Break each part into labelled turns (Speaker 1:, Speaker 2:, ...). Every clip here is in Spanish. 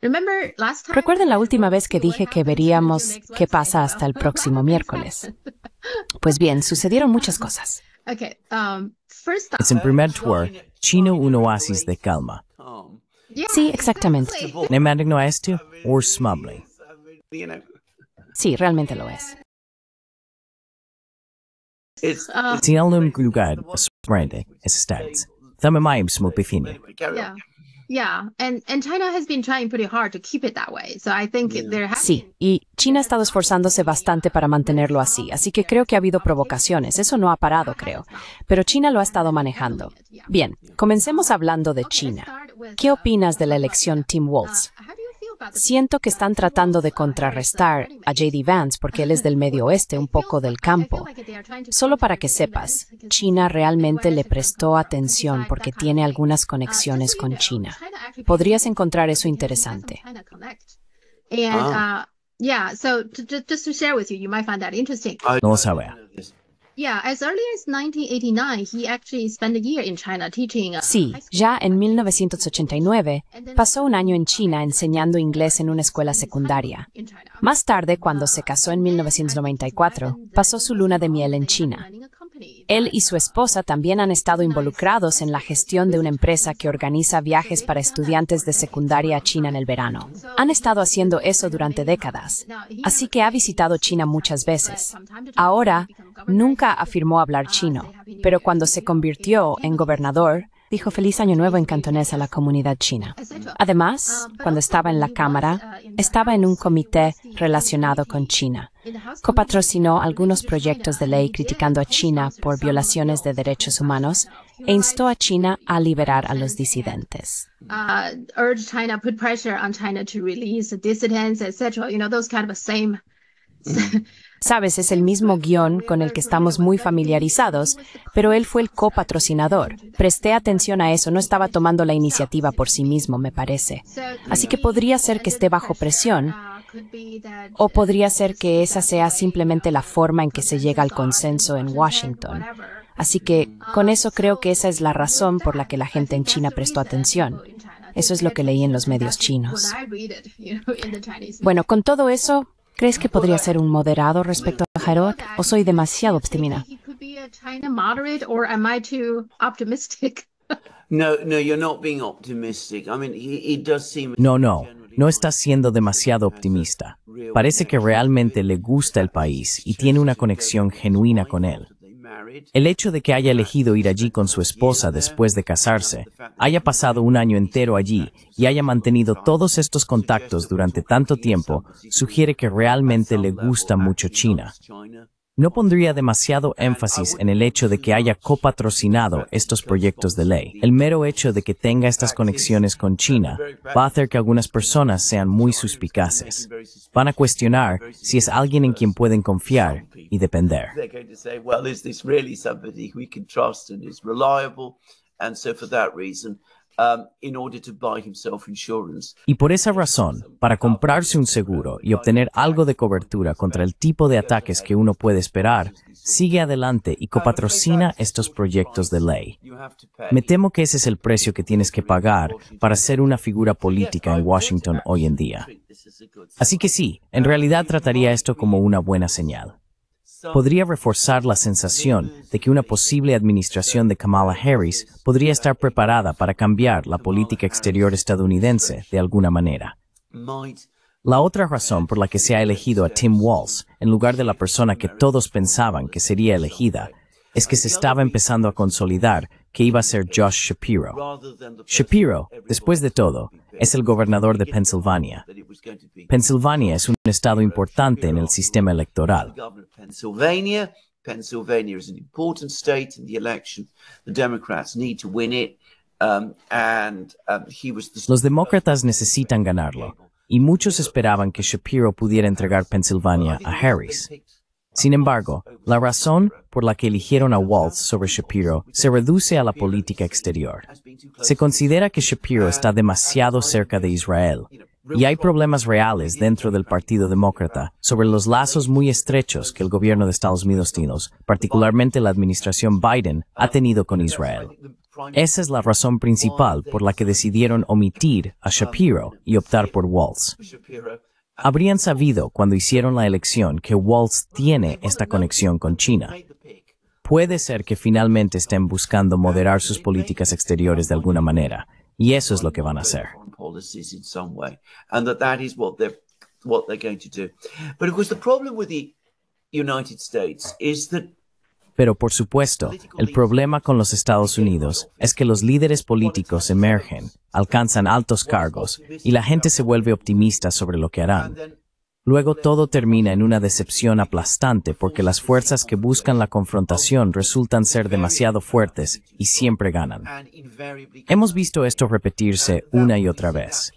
Speaker 1: Recuerden la última vez que dije que veríamos qué pasa hasta
Speaker 2: el próximo oh, miércoles. Pues bien, sucedieron muchas cosas. Um, es en primer lugar, Chino un oasis de calma. Sí, exactamente. no es o Sí, realmente lo es. Si un algún lugar, es grande, es estar. También muy un Sí,
Speaker 1: y China ha estado esforzándose bastante para mantenerlo así, así que creo que ha habido provocaciones, eso no ha parado, creo, pero China lo ha estado manejando. Bien, comencemos hablando de China. ¿Qué opinas de la elección Tim Walz? Uh, Siento que están tratando de contrarrestar a JD Vance porque él es del medio oeste, un poco del campo. Solo para que sepas, China realmente le prestó atención porque tiene algunas conexiones con China. Podrías encontrar eso interesante.
Speaker 2: No
Speaker 3: Sí,
Speaker 1: ya en 1989 pasó un año en China enseñando inglés en una escuela secundaria. Más tarde, cuando se casó en 1994, pasó su luna de miel en China. Él y su esposa también han estado involucrados en la gestión de una empresa que organiza viajes para estudiantes de secundaria a China en el verano. Han estado haciendo eso durante décadas, así que ha visitado China muchas veces. Ahora, nunca afirmó hablar chino, pero cuando se convirtió en gobernador, dijo feliz año nuevo en cantonés a la comunidad china. Además, cuando estaba en la Cámara, estaba en un comité relacionado con China. Copatrocinó algunos proyectos de ley criticando a China por violaciones de derechos humanos e instó a China a liberar a los disidentes. Sabes, es el mismo guión con el que estamos muy familiarizados, pero él fue el copatrocinador. Presté atención a eso, no estaba tomando la iniciativa por sí mismo, me parece. Así que podría ser que esté bajo presión, o podría ser que esa sea simplemente la forma en que se llega al consenso en Washington. Así que con eso creo que esa es la razón por la que la gente en China prestó atención. Eso es lo que leí en los medios chinos. Bueno, con todo eso, ¿Crees que podría ser un moderado respecto a Jarot o soy demasiado optimista?
Speaker 4: No,
Speaker 2: no, no estás siendo demasiado optimista. Parece que realmente le gusta el país y tiene una conexión genuina con él. El hecho de que haya elegido ir allí con su esposa después de casarse, haya pasado un año entero allí y haya mantenido todos estos contactos durante tanto tiempo, sugiere que realmente le gusta mucho China. No pondría demasiado ah, énfasis en el hecho de que haya copatrocinado estos proyectos de ley. El mero hecho de que tenga estas conexiones con China va a hacer que algunas personas sean muy suspicaces. Van a cuestionar si es alguien en quien pueden confiar y depender. Um, y por esa razón, para comprarse un seguro y obtener algo de cobertura contra el tipo de ataques que uno puede esperar, sigue adelante y copatrocina estos proyectos de ley. Me temo que ese es el precio que tienes que pagar para ser una figura política en Washington hoy en día. Así que sí, en realidad trataría esto como una buena señal podría reforzar la sensación de que una posible administración de Kamala Harris podría estar preparada para cambiar la política exterior estadounidense de alguna manera. La otra razón por la que se ha elegido a Tim Walz en lugar de la persona que todos pensaban que sería elegida es que se estaba empezando a consolidar que iba a ser Josh Shapiro. Shapiro, después de todo, es el gobernador de Pensilvania. Pensilvania es un estado importante en el sistema electoral. Los demócratas necesitan ganarlo, y muchos esperaban que Shapiro pudiera entregar Pensilvania a Harris. Sin embargo, la razón por la que eligieron a Waltz sobre Shapiro se reduce a la política exterior. Se considera que Shapiro está demasiado cerca de Israel, y hay problemas reales dentro del Partido Demócrata sobre los lazos muy estrechos que el gobierno de Estados Unidos, tiene, particularmente la administración Biden, ha tenido con Israel. Esa es la razón principal por la que decidieron omitir a Shapiro y optar por Waltz habrían sabido cuando hicieron la elección que Waltz tiene esta conexión con China. Puede ser que finalmente estén buscando moderar sus políticas exteriores de alguna manera, y eso es lo que van a hacer.
Speaker 4: But of the problem with the United States is
Speaker 2: pero por supuesto, el problema con los Estados Unidos es que los líderes políticos emergen, alcanzan altos cargos y la gente se vuelve optimista sobre lo que harán. Luego todo termina en una decepción aplastante porque las fuerzas que buscan la confrontación resultan ser demasiado fuertes y siempre ganan. Hemos visto esto repetirse una y otra vez.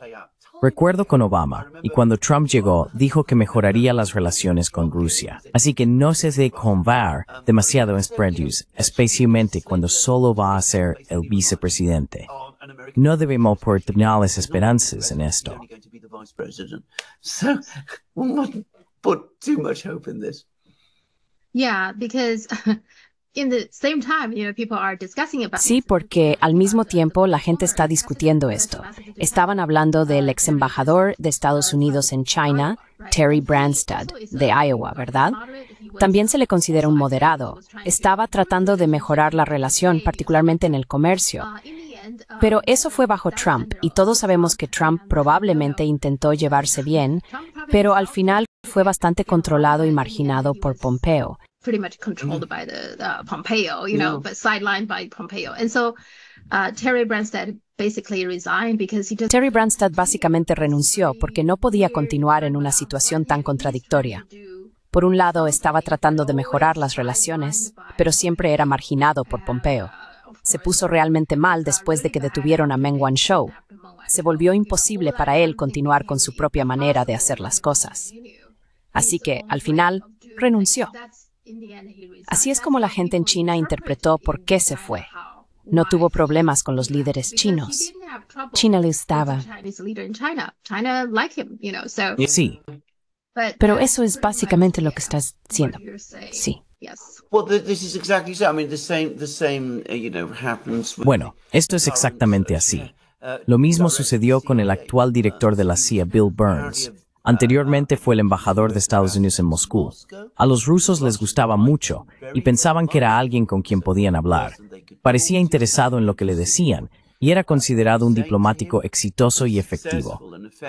Speaker 2: Recuerdo con Obama y cuando Trump llegó dijo que mejoraría las relaciones con Rusia. Así que no se de VAR demasiado en Spread News, especialmente cuando solo va a ser el vicepresidente. No debemos poner esperanzas en esto.
Speaker 4: put
Speaker 1: Sí, porque al mismo tiempo la gente está discutiendo esto. Estaban hablando del ex embajador de Estados Unidos en China, Terry Branstad, de Iowa, ¿verdad? También se le considera un moderado. Estaba tratando de mejorar la relación, particularmente en el comercio. Pero eso fue bajo Trump y todos sabemos que Trump probablemente intentó llevarse bien, pero al final fue bastante controlado y marginado por Pompeo
Speaker 3: pretty much controlled by the Pompeo, you know, but sidelined by
Speaker 1: Pompeo. And so uh, Terry Branstad basically resigned because he Terry básicamente renunció porque no podía continuar en una situación tan contradictoria. Por un lado, estaba tratando de mejorar las relaciones, pero siempre era marginado por Pompeo. Se puso realmente mal después de que detuvieron a Meng Show. Se volvió imposible para él continuar con su propia manera de hacer las cosas. Así que, al final, renunció. Así es como la gente en China interpretó por qué se fue. No tuvo problemas con los líderes chinos.
Speaker 3: China le gustaba. Sí. Pero eso
Speaker 1: es básicamente lo que estás
Speaker 2: diciendo.
Speaker 4: Sí. Bueno,
Speaker 2: esto es exactamente así. Lo mismo sucedió con el actual director de la CIA, Bill Burns. Anteriormente fue el embajador de Estados Unidos en Moscú. A los rusos les gustaba mucho y pensaban que era alguien con quien podían hablar. Parecía interesado en lo que le decían y era considerado un diplomático exitoso y efectivo.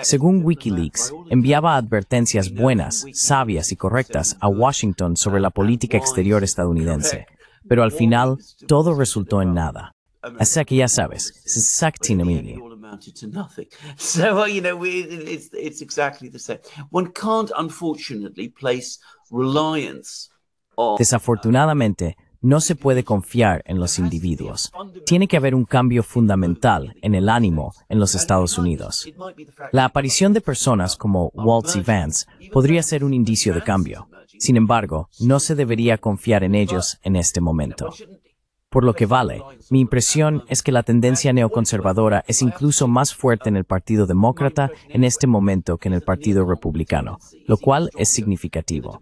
Speaker 2: Según Wikileaks, enviaba advertencias buenas, sabias y correctas a Washington sobre la política exterior estadounidense, pero al final todo resultó en nada. Así que ya sabes, es exactamente lo mismo. Desafortunadamente, no se puede confiar en los individuos. Tiene que haber un cambio fundamental en el ánimo en los Estados Unidos. La aparición de personas como Waltz y Vance podría ser un indicio de cambio. Sin embargo, no se debería confiar en ellos en este momento por lo que vale. Mi impresión es que la tendencia neoconservadora es incluso más fuerte en el Partido Demócrata en este momento que en el Partido Republicano, lo cual es significativo.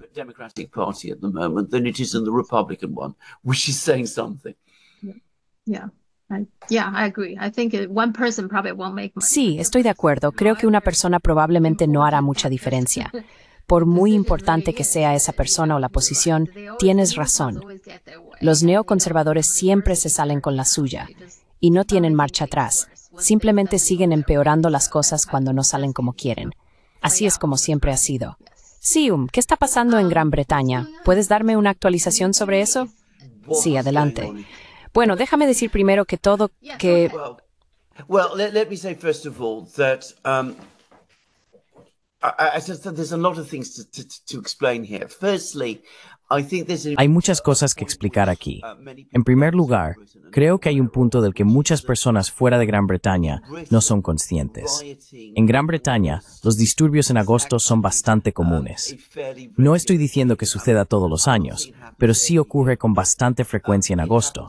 Speaker 1: Sí, estoy de acuerdo. Creo que una persona probablemente no hará mucha diferencia. Por muy importante que sea esa persona o la posición, tienes razón. Los neoconservadores siempre se salen con la suya y no tienen marcha atrás, simplemente siguen empeorando las cosas cuando no salen como quieren. Así es como siempre ha sido. Sium, ¿qué está pasando en Gran Bretaña? ¿Puedes darme una actualización sobre eso? Sí, adelante. Bueno, déjame decir primero que todo que...
Speaker 4: Hay muchas
Speaker 2: cosas que explicar uh, aquí. En primer lugar, creo que hay un punto del que muchas personas fuera de Gran Bretaña no son conscientes. En Gran Bretaña, los disturbios en agosto son bastante comunes. No estoy diciendo que suceda todos los años, pero sí ocurre con bastante frecuencia en agosto.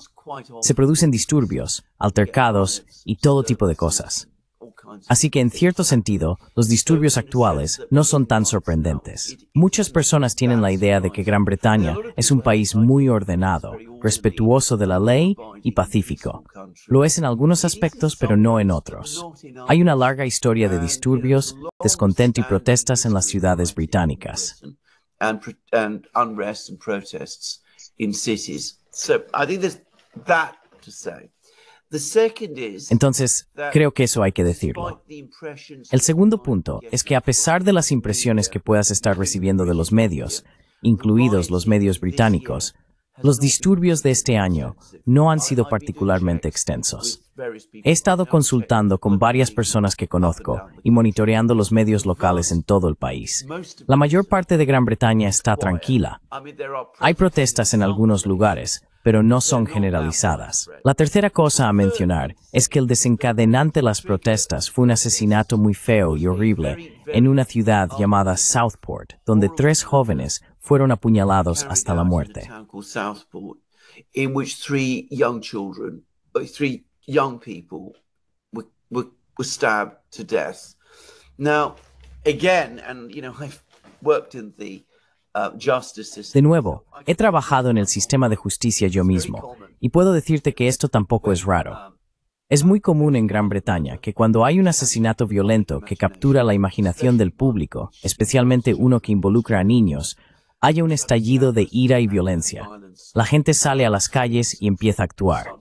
Speaker 2: Se producen disturbios, altercados y todo tipo de cosas. Así que en cierto sentido, los disturbios actuales no son tan sorprendentes. Muchas personas tienen la idea de que Gran Bretaña es un país muy ordenado, respetuoso de la ley y pacífico. Lo es en algunos aspectos, pero no en otros. Hay una larga historia de disturbios, descontento y protestas en las ciudades británicas.
Speaker 4: Entonces, creo que eso hay que decirlo. El
Speaker 2: segundo punto es que a pesar de las impresiones que puedas estar recibiendo de los medios, incluidos los medios británicos, los disturbios de este año no han sido particularmente extensos. He estado consultando con varias personas que conozco y monitoreando los medios locales en todo el país. La mayor parte de Gran Bretaña está tranquila. Hay protestas en algunos lugares, pero no son generalizadas. La tercera cosa a mencionar es que el desencadenante de las protestas fue un asesinato muy feo y horrible en una ciudad llamada Southport, donde tres jóvenes fueron apuñalados hasta la muerte.
Speaker 4: Now, again, and you know, I've worked in the
Speaker 2: de nuevo, he trabajado en el sistema de justicia yo mismo y puedo decirte que esto tampoco es raro. Es muy común en Gran Bretaña que cuando hay un asesinato violento que captura la imaginación del público, especialmente uno que involucra a niños, haya un estallido de ira y violencia. La gente sale a las calles y empieza a actuar.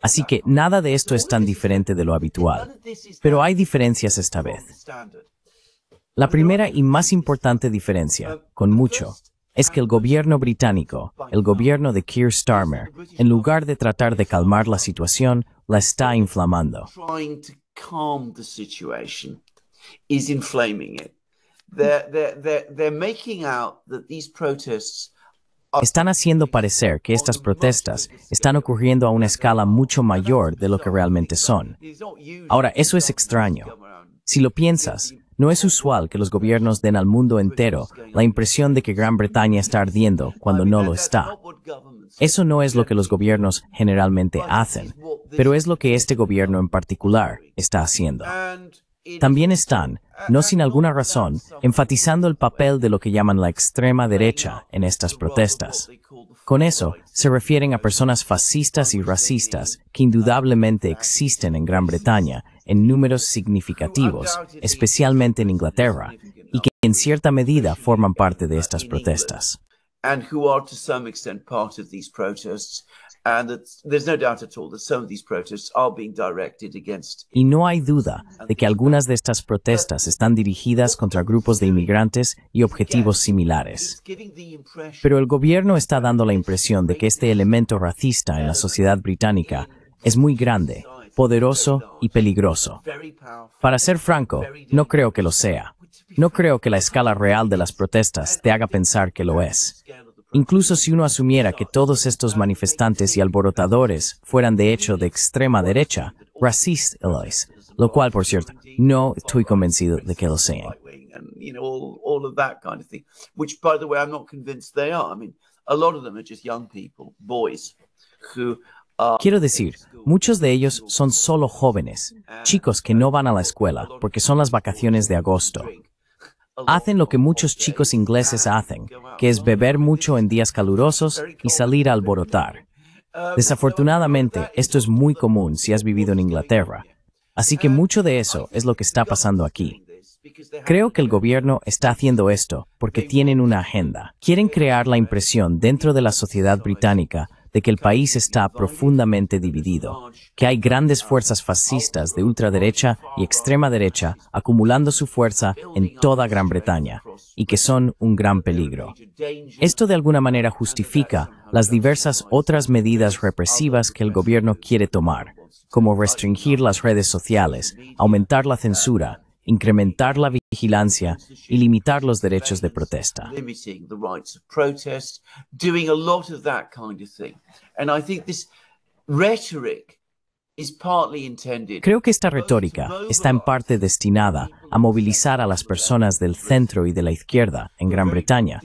Speaker 2: Así que nada de esto es tan diferente de lo habitual. Pero hay diferencias esta vez. La primera y más importante diferencia, con mucho, es que el gobierno británico, el gobierno de Keir Starmer, en lugar de tratar de calmar la situación, la está inflamando. Están haciendo parecer que estas protestas están ocurriendo a una escala mucho mayor de lo que realmente son. Ahora, eso es extraño. Si lo piensas, no es usual que los gobiernos den al mundo entero la impresión de que Gran Bretaña está ardiendo cuando no lo está. Eso no es lo que los gobiernos generalmente hacen, pero es lo que este gobierno en particular está haciendo. También están, no sin alguna razón, enfatizando el papel de lo que llaman la extrema derecha en estas protestas. Con eso, se refieren a personas fascistas y racistas que indudablemente existen en Gran Bretaña en números significativos, especialmente en Inglaterra, y que en cierta medida forman parte de estas protestas. Y no hay duda de que algunas de estas protestas están dirigidas contra grupos de inmigrantes y objetivos similares. Pero el gobierno está dando la impresión de que este elemento racista en la sociedad británica es muy grande, poderoso y peligroso. Para ser franco, no creo que lo sea. No creo que la escala real de las protestas te haga pensar que lo es. Incluso si uno asumiera que todos estos manifestantes y alborotadores fueran de hecho de extrema derecha, racist lo cual, por cierto, no estoy convencido de que lo sean. Quiero decir, muchos de ellos son solo jóvenes, chicos que no van a la escuela porque son las vacaciones de agosto, hacen lo que muchos chicos ingleses hacen, que es beber mucho en días calurosos y salir a alborotar. Desafortunadamente, esto es muy común si has vivido en Inglaterra, así que mucho de eso es lo que está pasando aquí. Creo que el gobierno está haciendo esto porque tienen una agenda. Quieren crear la impresión dentro de la sociedad británica de que el país está profundamente dividido, que hay grandes fuerzas fascistas de ultraderecha y extrema derecha acumulando su fuerza en toda Gran Bretaña y que son un gran peligro. Esto de alguna manera justifica las diversas otras medidas represivas que el gobierno quiere tomar, como restringir las redes sociales, aumentar la censura, incrementar la vigilancia y limitar los derechos de protesta. Creo que esta retórica está en parte destinada a movilizar a las personas del centro y de la izquierda en Gran Bretaña,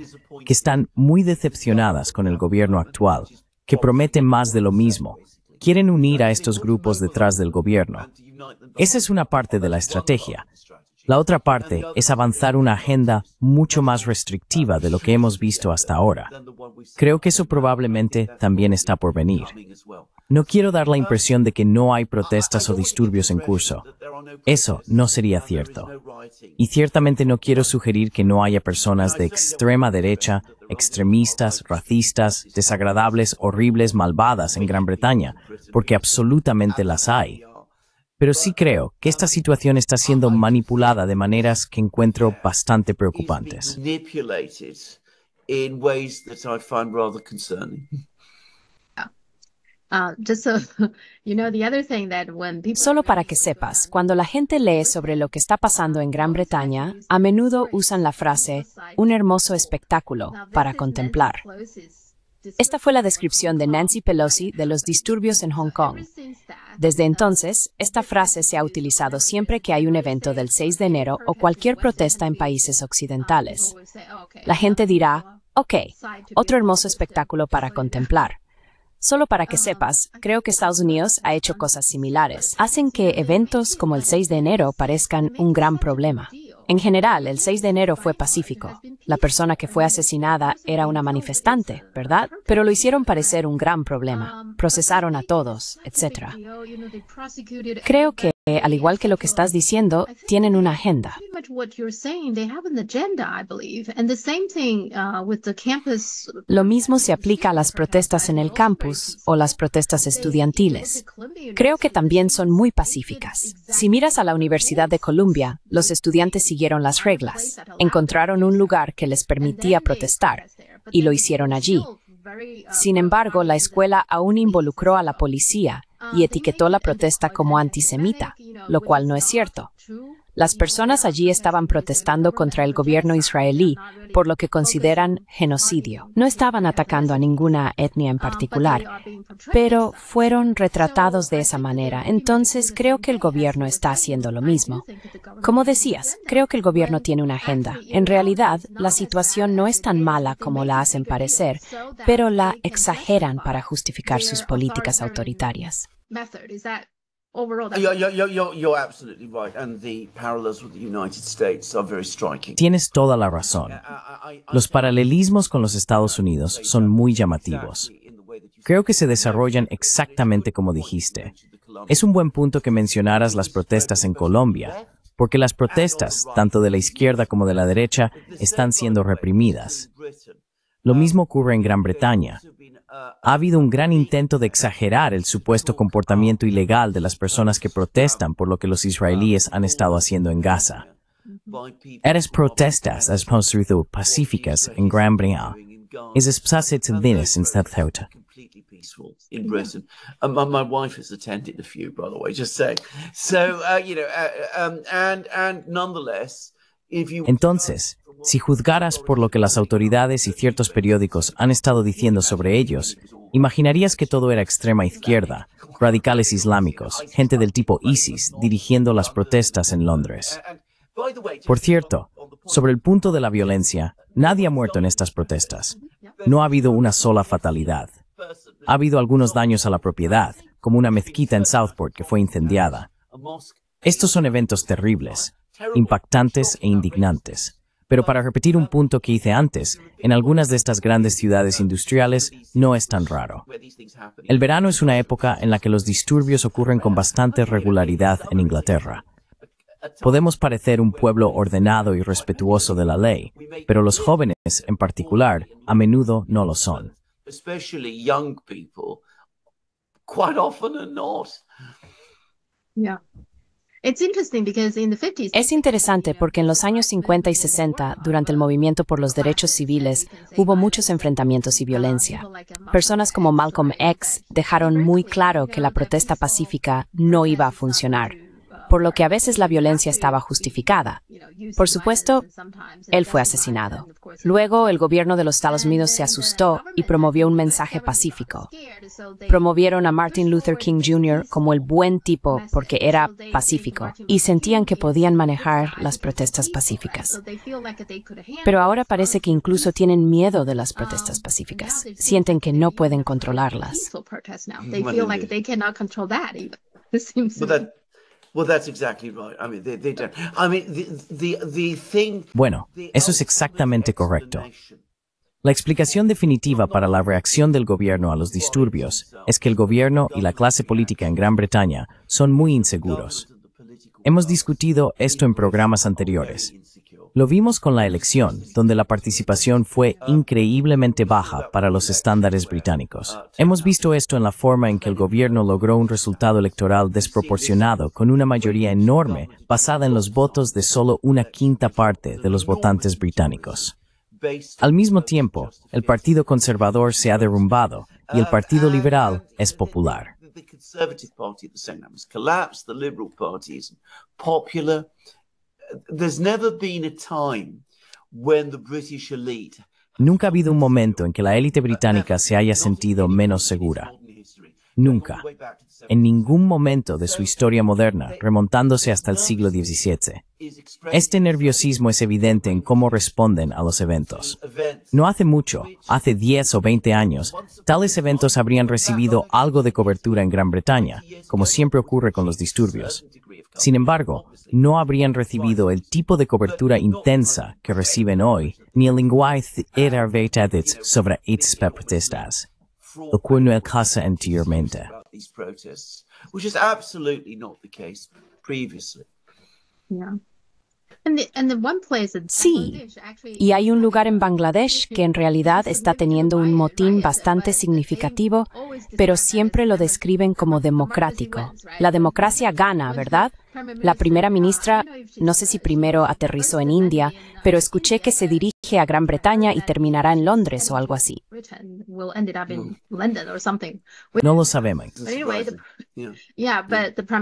Speaker 2: que están muy decepcionadas con el gobierno actual, que prometen más de lo mismo, quieren unir a estos grupos detrás del gobierno. Esa es una parte de la estrategia, la otra parte es avanzar una agenda mucho más restrictiva de lo que hemos visto hasta ahora. Creo que eso probablemente también está por venir. No quiero dar la impresión de que no hay protestas o disturbios en curso. Eso no sería cierto. Y ciertamente no quiero sugerir que no haya personas de extrema derecha, extremistas, racistas, desagradables, horribles, malvadas en Gran Bretaña, porque absolutamente las hay. Pero sí creo que esta situación está siendo manipulada de maneras que encuentro bastante preocupantes.
Speaker 1: Solo para que sepas, cuando la gente lee sobre lo que está pasando en Gran Bretaña, a menudo usan la frase un hermoso espectáculo para contemplar. Esta fue la descripción de Nancy Pelosi de los disturbios en Hong Kong. Desde entonces, esta frase se ha utilizado siempre que hay un evento del 6 de enero o cualquier protesta en países occidentales. La gente dirá, ok, otro hermoso espectáculo para contemplar. Solo para que sepas, creo que Estados Unidos ha hecho cosas similares. Hacen que eventos como el 6 de enero parezcan un gran problema. En general, el 6 de enero fue pacífico. La persona que fue asesinada era una manifestante, ¿verdad? Pero lo hicieron parecer un gran problema. Procesaron a todos, etc. Creo que al igual que lo que estás diciendo, tienen una agenda. Lo mismo se aplica a las protestas en el campus o las protestas estudiantiles. Creo que también son muy pacíficas. Si miras a la Universidad de Columbia, los estudiantes siguieron las reglas, encontraron un lugar que les permitía protestar y lo hicieron allí. Uh, Sin embargo, la escuela aún involucró a la policía y etiquetó la protesta como antisemita, lo cual no es cierto. Las personas allí estaban protestando contra el gobierno israelí por lo que consideran genocidio. No estaban atacando a ninguna etnia en particular, pero fueron retratados de esa manera. Entonces creo que el gobierno está haciendo lo mismo. Como decías, creo que el gobierno tiene una agenda. En realidad, la situación no es tan mala como la hacen parecer, pero la exageran para justificar sus políticas autoritarias.
Speaker 4: Tienes
Speaker 2: toda la razón. Los paralelismos con los Estados Unidos son muy llamativos. Creo que se desarrollan exactamente como dijiste. Es un buen punto que mencionaras las protestas en Colombia, porque las protestas, tanto de la izquierda como de la derecha, están siendo reprimidas. Lo um, mismo ocurre en Gran Bretaña, ha habido un gran intento de exagerar el supuesto comportamiento ilegal de las personas que protestan por lo que los israelíes han estado haciendo en Gaza. Eres protestas as opposed to pacíficas en Gran Bretaña. Is explicit in this in South Dakota.
Speaker 4: Completely peaceful in Britain. Um, my wife has attended a few, by the way, just saying. So,
Speaker 2: uh, you know, uh,
Speaker 4: um, and, and nonetheless,
Speaker 2: entonces, si juzgaras por lo que las autoridades y ciertos periódicos han estado diciendo sobre ellos, imaginarías que todo era extrema izquierda, radicales islámicos, gente del tipo ISIS dirigiendo las protestas en Londres. Por cierto, sobre el punto de la violencia, nadie ha muerto en estas protestas. No ha habido una sola fatalidad. Ha habido algunos daños a la propiedad, como una mezquita en Southport que fue incendiada. Estos son eventos terribles, impactantes e indignantes. Pero para repetir un punto que hice antes, en algunas de estas grandes ciudades industriales no es tan raro. El verano es una época en la que los disturbios ocurren con bastante regularidad en Inglaterra. Podemos parecer un pueblo ordenado y respetuoso de la ley, pero los jóvenes en particular a menudo no lo son.
Speaker 1: Es interesante porque en los años 50 y 60, durante el movimiento por los derechos civiles, hubo muchos enfrentamientos y violencia. Personas como Malcolm X dejaron muy claro que la protesta pacífica no iba a funcionar por lo que a veces la violencia estaba justificada. Por supuesto, él fue asesinado. Luego, el gobierno de los Estados Unidos se asustó y promovió un mensaje pacífico. Promovieron a Martin Luther King Jr. como el buen tipo porque era pacífico y sentían que podían manejar las protestas pacíficas. Pero ahora parece que incluso tienen miedo de las protestas pacíficas. Sienten que no pueden controlarlas.
Speaker 2: bueno, eso es exactamente correcto. La explicación definitiva para la reacción del gobierno a los disturbios es que el gobierno y la clase política en Gran Bretaña son muy inseguros. Hemos discutido esto en programas anteriores, lo vimos con la elección, donde la participación fue increíblemente baja para los estándares británicos. Hemos visto esto en la forma en que el gobierno logró un resultado electoral desproporcionado con una mayoría enorme basada en los votos de solo una quinta parte de los votantes británicos. Al mismo tiempo, el Partido Conservador se ha derrumbado y el Partido Liberal es popular. Nunca ha habido un momento en que la élite británica se haya sentido menos segura. Nunca. En ningún momento de su historia moderna, remontándose hasta el siglo XVII. Este nerviosismo es evidente en cómo responden a los eventos. No hace mucho, hace 10 o 20 años, tales eventos habrían recibido algo de cobertura en Gran Bretaña, como siempre ocurre con los disturbios. Sin embargo, no habrían recibido el tipo de cobertura intensa que reciben hoy, ni el lenguaje sobre estas protestas, lo cual no es anteriormente.
Speaker 1: Sí, y hay un lugar en Bangladesh que en realidad está teniendo un motín bastante significativo, pero siempre lo describen como democrático. La democracia gana, ¿verdad? La primera ministra, no sé si primero aterrizó en India, pero escuché que se dirige a Gran Bretaña y terminará en Londres o algo así. No lo sabemos.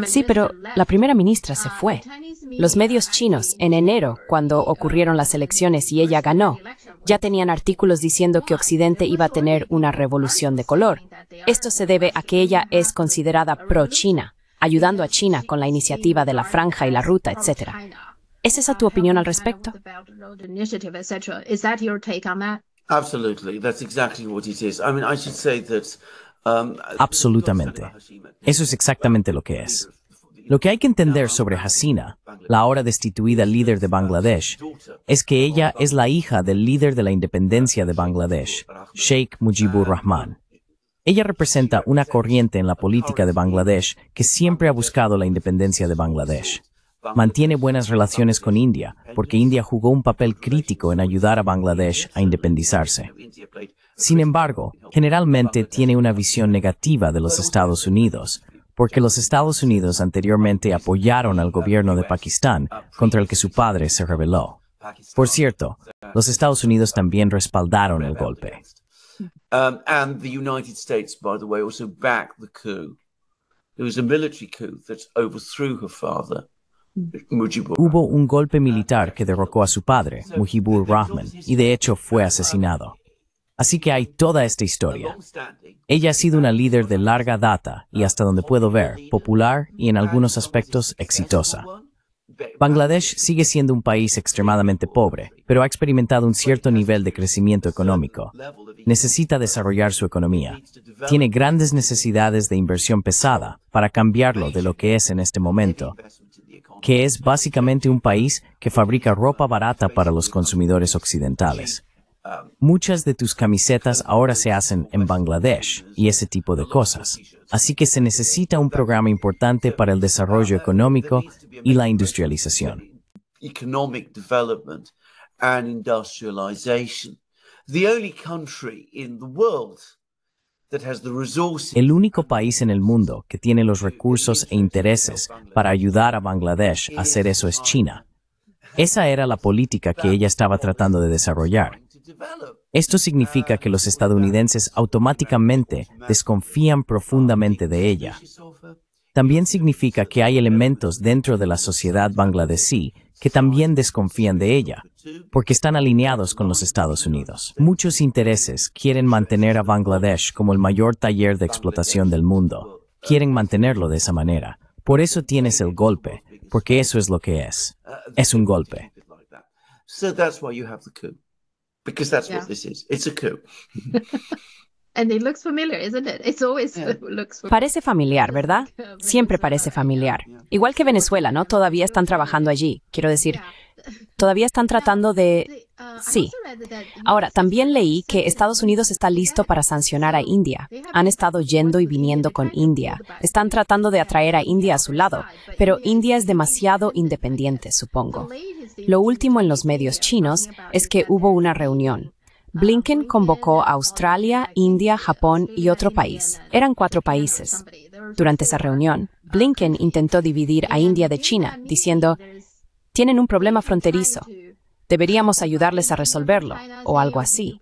Speaker 1: Sí, pero la primera ministra se fue. Ah, Los medios chinos, en enero, cuando ocurrieron las elecciones y ella ganó, ya tenían artículos diciendo que Occidente iba a tener una revolución de color. Esto se debe a que ella es considerada pro-China ayudando a China con la iniciativa de la franja y la ruta, etc. ¿Es esa tu opinión al respecto?
Speaker 2: Absolutamente. Eso es exactamente lo que es. Lo que hay que entender sobre Hasina, la ahora destituida líder de Bangladesh, es que ella es la hija del líder de la independencia de Bangladesh, Sheikh Mujibur Rahman. Ella representa una corriente en la política de Bangladesh que siempre ha buscado la independencia de Bangladesh. Mantiene buenas relaciones con India, porque India jugó un papel crítico en ayudar a Bangladesh a independizarse. Sin embargo, generalmente tiene una visión negativa de los Estados Unidos, porque los Estados Unidos anteriormente apoyaron al gobierno de Pakistán contra el que su padre se rebeló. Por cierto, los Estados Unidos también respaldaron el golpe.
Speaker 4: Um, and the United States, by the way, also backed the
Speaker 2: Hubo un golpe militar que derrocó a su padre, Mujibur Rahman, y de hecho fue asesinado. Así que hay toda esta historia. Ella ha sido una líder de larga data y hasta donde uh, puedo ver, popular y en algunos aspectos exitosa. Bangladesh sigue siendo un país extremadamente pobre, pero ha experimentado un cierto nivel de crecimiento económico, necesita desarrollar su economía. Tiene grandes necesidades de inversión pesada para cambiarlo de lo que es en este momento, que es básicamente un país que fabrica ropa barata para los consumidores occidentales. Muchas de tus camisetas ahora se hacen en Bangladesh y ese tipo de cosas. Así que se necesita un programa importante para el desarrollo económico y la industrialización. El único país en el mundo que tiene los recursos e intereses para ayudar a Bangladesh a hacer eso es China. Esa era la política que ella estaba tratando de desarrollar. Esto significa que los estadounidenses automáticamente desconfían profundamente de ella también significa que hay elementos dentro de la sociedad bangladesí que también desconfían de ella, porque están alineados con los Estados Unidos. Muchos intereses quieren mantener a Bangladesh como el mayor taller de explotación del mundo. Quieren mantenerlo de esa manera. Por eso tienes el golpe, porque eso es lo que es. Es un golpe.
Speaker 4: So that's why you have the coup. Because that's what this is. It's a coup.
Speaker 3: Parece
Speaker 1: familiar, ¿verdad? Siempre parece familiar. Igual que Venezuela, ¿no? Todavía están trabajando allí. Quiero decir, todavía están tratando de... Uh, sí. Ahora, también leí que Estados Unidos está listo para sancionar a India. Han estado yendo y viniendo con India. Están tratando de atraer a India a su lado, pero India es demasiado independiente, supongo. Lo último en los medios chinos es que hubo una reunión Blinken convocó a Australia, India, Japón y otro país. Eran cuatro países. Durante esa reunión, Blinken intentó dividir a India de China, diciendo, tienen un problema fronterizo. Deberíamos ayudarles a resolverlo, o algo así.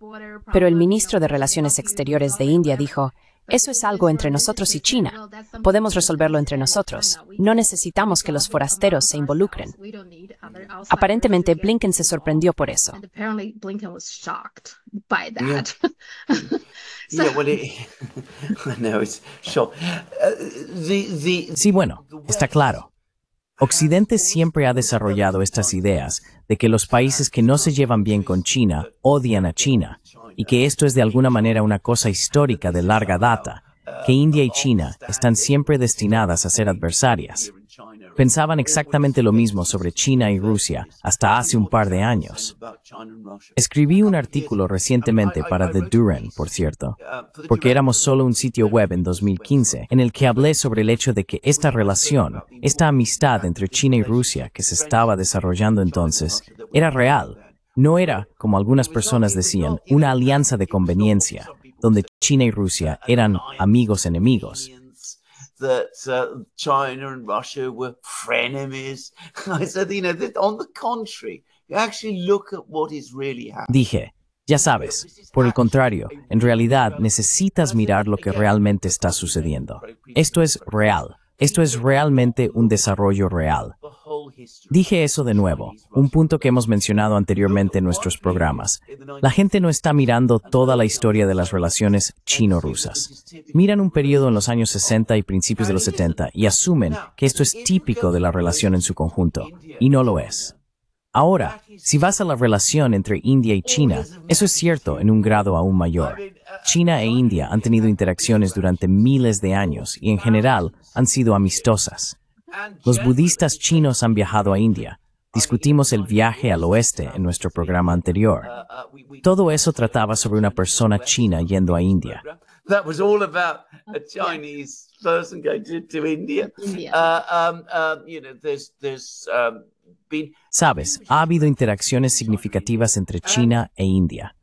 Speaker 1: Pero el ministro de Relaciones Exteriores de India dijo, eso es algo entre nosotros y China. Podemos resolverlo entre nosotros. No necesitamos que los forasteros se involucren. Aparentemente, Blinken se sorprendió por eso.
Speaker 2: Sí, bueno, está claro. Occidente siempre ha desarrollado estas ideas de que los países que no se llevan bien con China odian a China y que esto es de alguna manera una cosa histórica de larga data, que India y China están siempre destinadas a ser adversarias. Pensaban exactamente lo mismo sobre China y Rusia hasta hace un par de años. Escribí un artículo recientemente para The Duran, por cierto, porque éramos solo un sitio web en 2015, en el que hablé sobre el hecho de que esta relación, esta amistad entre China y Rusia que se estaba desarrollando entonces, era real no era, como algunas pues personas decían, una alianza de conveniencia, donde China y Rusia eran amigos enemigos.
Speaker 4: Uh, Dije,
Speaker 2: ya sabes, por el contrario, en realidad necesitas mirar lo que realmente está sucediendo. Esto es real. Esto es realmente un desarrollo real. Dije eso de nuevo, un punto que hemos mencionado anteriormente en nuestros programas. La gente no está mirando toda la historia de las relaciones chino-rusas. Miran un periodo en los años 60 y principios de los 70 y asumen que esto es típico de la relación en su conjunto, y no lo es. Ahora, si vas a la relación entre India y China, eso es cierto en un grado aún mayor. China e India han tenido interacciones durante miles de años y en general han sido amistosas. Los budistas chinos han viajado a India. Discutimos el viaje al oeste en nuestro programa anterior. Todo eso trataba sobre una persona china yendo a India. India. Sabes, ha habido interacciones significativas entre China e India.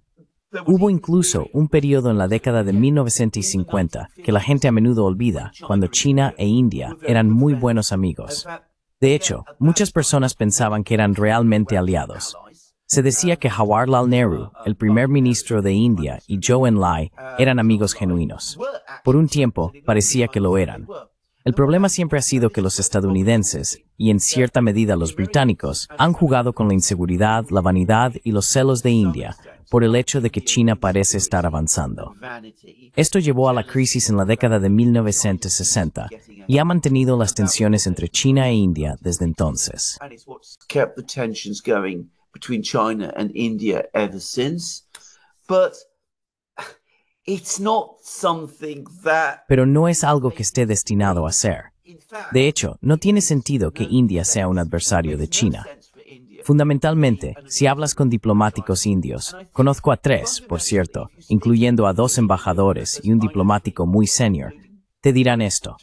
Speaker 2: Hubo incluso un periodo en la década de 1950 que la gente a menudo olvida, cuando China e India eran muy buenos amigos. De hecho, muchas personas pensaban que eran realmente aliados. Se decía que Jawaharlal Nehru, el primer ministro de India, y Zhou Enlai eran amigos genuinos. Por un tiempo parecía que lo eran, el problema siempre ha sido que los estadounidenses, y en cierta medida los británicos, han jugado con la inseguridad, la vanidad y los celos de India por el hecho de que China parece estar avanzando. Esto llevó a la crisis en la década de 1960 y ha mantenido las tensiones entre China e India desde entonces. Pero no es algo que esté destinado a ser. De hecho, no tiene sentido que India sea un adversario de China. Fundamentalmente, si hablas con diplomáticos indios, conozco a tres, por cierto, incluyendo a dos embajadores y un diplomático muy senior, te dirán esto.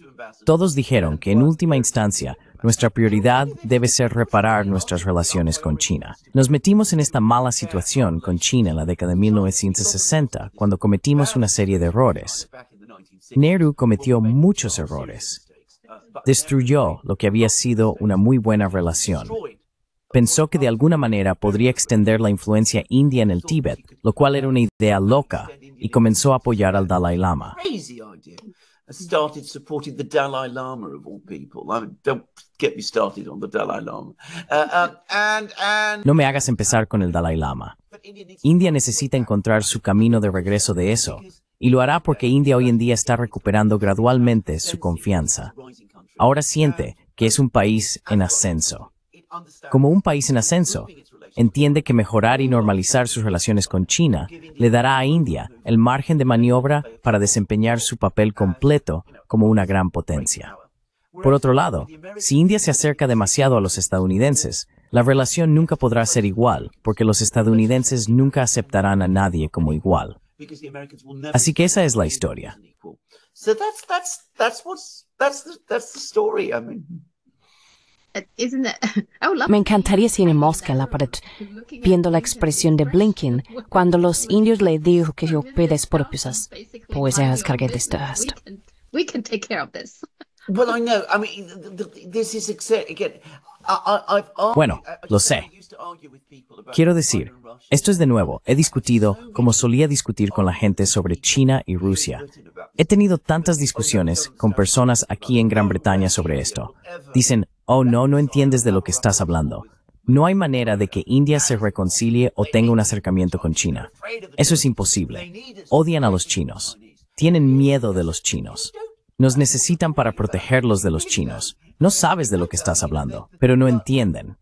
Speaker 2: Todos dijeron que en última instancia nuestra prioridad debe ser reparar nuestras relaciones con China. Nos metimos en esta mala situación con China en la década de 1960, cuando cometimos una serie de errores. Nehru cometió muchos errores. Destruyó lo que había sido una muy buena relación. Pensó que de alguna manera podría extender la influencia india en el Tíbet, lo cual era una idea loca, y comenzó a apoyar al Dalai Lama. No me hagas empezar con el Dalai Lama. India necesita encontrar su camino de regreso de eso, y lo hará porque India hoy en día está recuperando gradualmente su confianza. Ahora siente que es un país en ascenso. Como un país en ascenso, entiende que mejorar y normalizar sus relaciones con China le dará a India el margen de maniobra para desempeñar su papel completo como una gran potencia. Por otro lado, si India se acerca demasiado a los estadounidenses, la relación nunca podrá ser igual, porque los estadounidenses nunca aceptarán a nadie como igual. Así que esa es la historia.
Speaker 4: Oh,
Speaker 2: Me encantaría ser en mosca en la pared,
Speaker 1: viendo la expresión de Blinken cuando los indios le dijo que yo por propias, pues ya cargué de esto.
Speaker 4: Bueno,
Speaker 2: uh, lo sé. Quiero decir, esto es de nuevo, he discutido como solía discutir con la gente sobre China y Rusia. He tenido tantas discusiones con personas aquí en Gran Bretaña sobre esto. Dicen, Oh, no, no entiendes de lo que estás hablando. No hay manera de que India se reconcilie o tenga un acercamiento con China. Eso es imposible. Odian a los chinos. Tienen miedo de los chinos. Nos necesitan para protegerlos de los chinos. No sabes de lo que estás hablando, pero no entienden.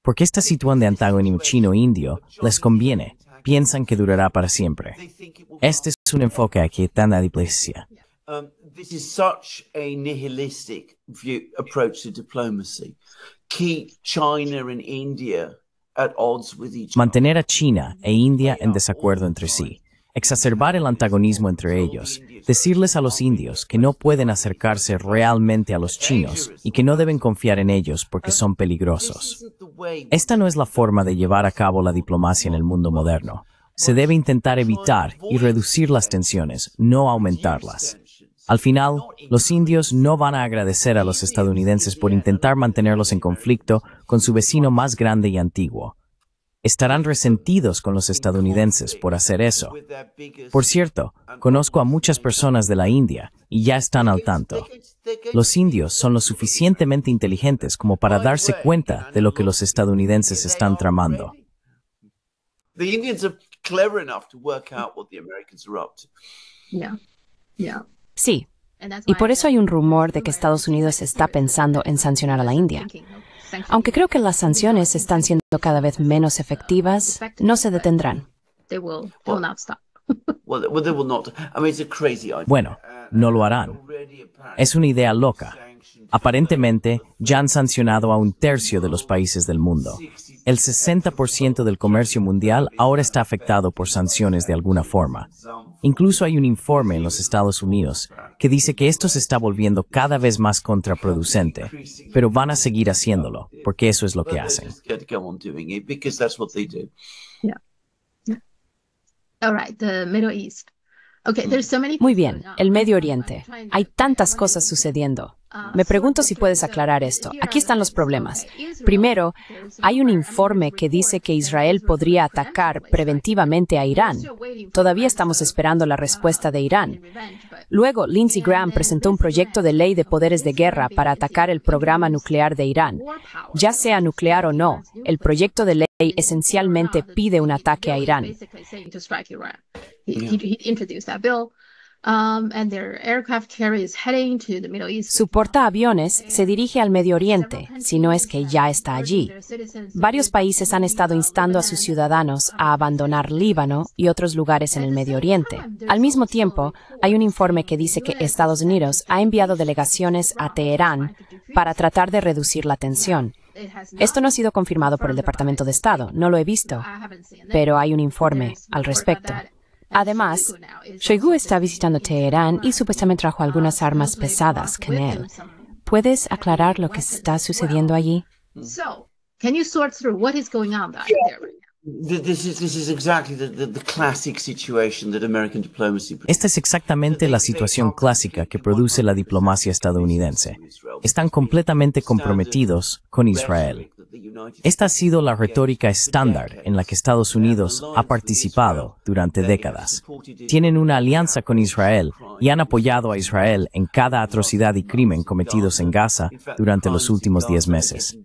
Speaker 2: Porque esta situación de antagonismo chino-indio les conviene. Piensan que durará para siempre. Este es un enfoque a que tan diplomacia. Um, Mantener a China e India en desacuerdo entre sí, exacerbar el antagonismo entre ellos, decirles a los indios que no pueden acercarse realmente a los chinos y que no deben confiar en ellos porque son peligrosos. Esta no es la forma de llevar a cabo la diplomacia en el mundo moderno. Se debe intentar evitar y reducir las tensiones, no aumentarlas. Al final, los indios no van a agradecer a los estadounidenses por intentar mantenerlos en conflicto con su vecino más grande y antiguo. Estarán resentidos con los estadounidenses por hacer eso. Por cierto, conozco a muchas personas de la India y ya están al tanto. Los indios son lo suficientemente inteligentes como para darse cuenta de lo que los estadounidenses están tramando.
Speaker 1: Sí. Y por eso hay un rumor de que Estados Unidos está pensando en sancionar a la India. Aunque creo que las sanciones están siendo cada vez menos efectivas, no se detendrán.
Speaker 2: Bueno, no lo harán. Es una idea loca. Aparentemente, ya han sancionado a un tercio de los países del mundo. El 60% del comercio mundial ahora está afectado por sanciones de alguna forma. Incluso hay un informe en los Estados Unidos que dice que esto se está volviendo cada vez más contraproducente, pero van a seguir haciéndolo, porque eso es lo que hacen.
Speaker 1: Muy bien, el Medio Oriente. Hay tantas cosas sucediendo. Me pregunto si puedes aclarar esto. Aquí están los problemas. Primero, hay un informe que dice que Israel podría atacar preventivamente a Irán. Todavía estamos esperando la respuesta de Irán. Luego, Lindsey Graham presentó un proyecto de ley de poderes de guerra para atacar el programa nuclear de Irán. Ya sea nuclear o no, el proyecto de ley esencialmente pide un ataque a Irán. Um, Su portaaviones eh, se dirige al Medio Oriente, si no es que ya está allí. Varios países han estado instando a sus ciudadanos a abandonar Líbano y otros lugares en el Medio Oriente. Al mismo tiempo, hay un informe que dice que Estados Unidos ha enviado delegaciones a Teherán para tratar de reducir la tensión. Esto no ha sido confirmado por el Departamento de Estado, no lo he visto, pero hay un informe al respecto. Además, Shoigu está visitando Teherán y supuestamente trajo algunas armas pesadas con él. ¿Puedes aclarar lo que está sucediendo allí?
Speaker 2: Esta es exactamente la situación clásica que produce la diplomacia estadounidense. Están completamente comprometidos con Israel. Esta ha sido la retórica estándar en la que Estados Unidos ha participado durante décadas. Tienen una alianza con Israel y han apoyado a Israel en cada atrocidad y crimen cometidos en Gaza durante los últimos diez meses.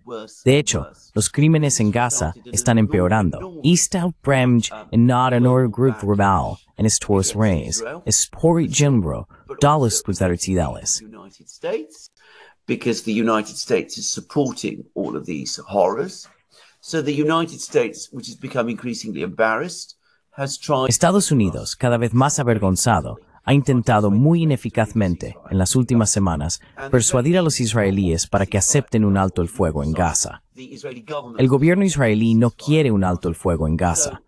Speaker 2: De hecho, los crímenes en Gaza están empeorando. and not an group and
Speaker 4: United
Speaker 2: Estados Unidos, cada vez más avergonzado, ha intentado muy ineficazmente en las últimas semanas persuadir a los israelíes para que acepten un alto el fuego en Gaza. El gobierno israelí no quiere un alto el fuego en Gaza.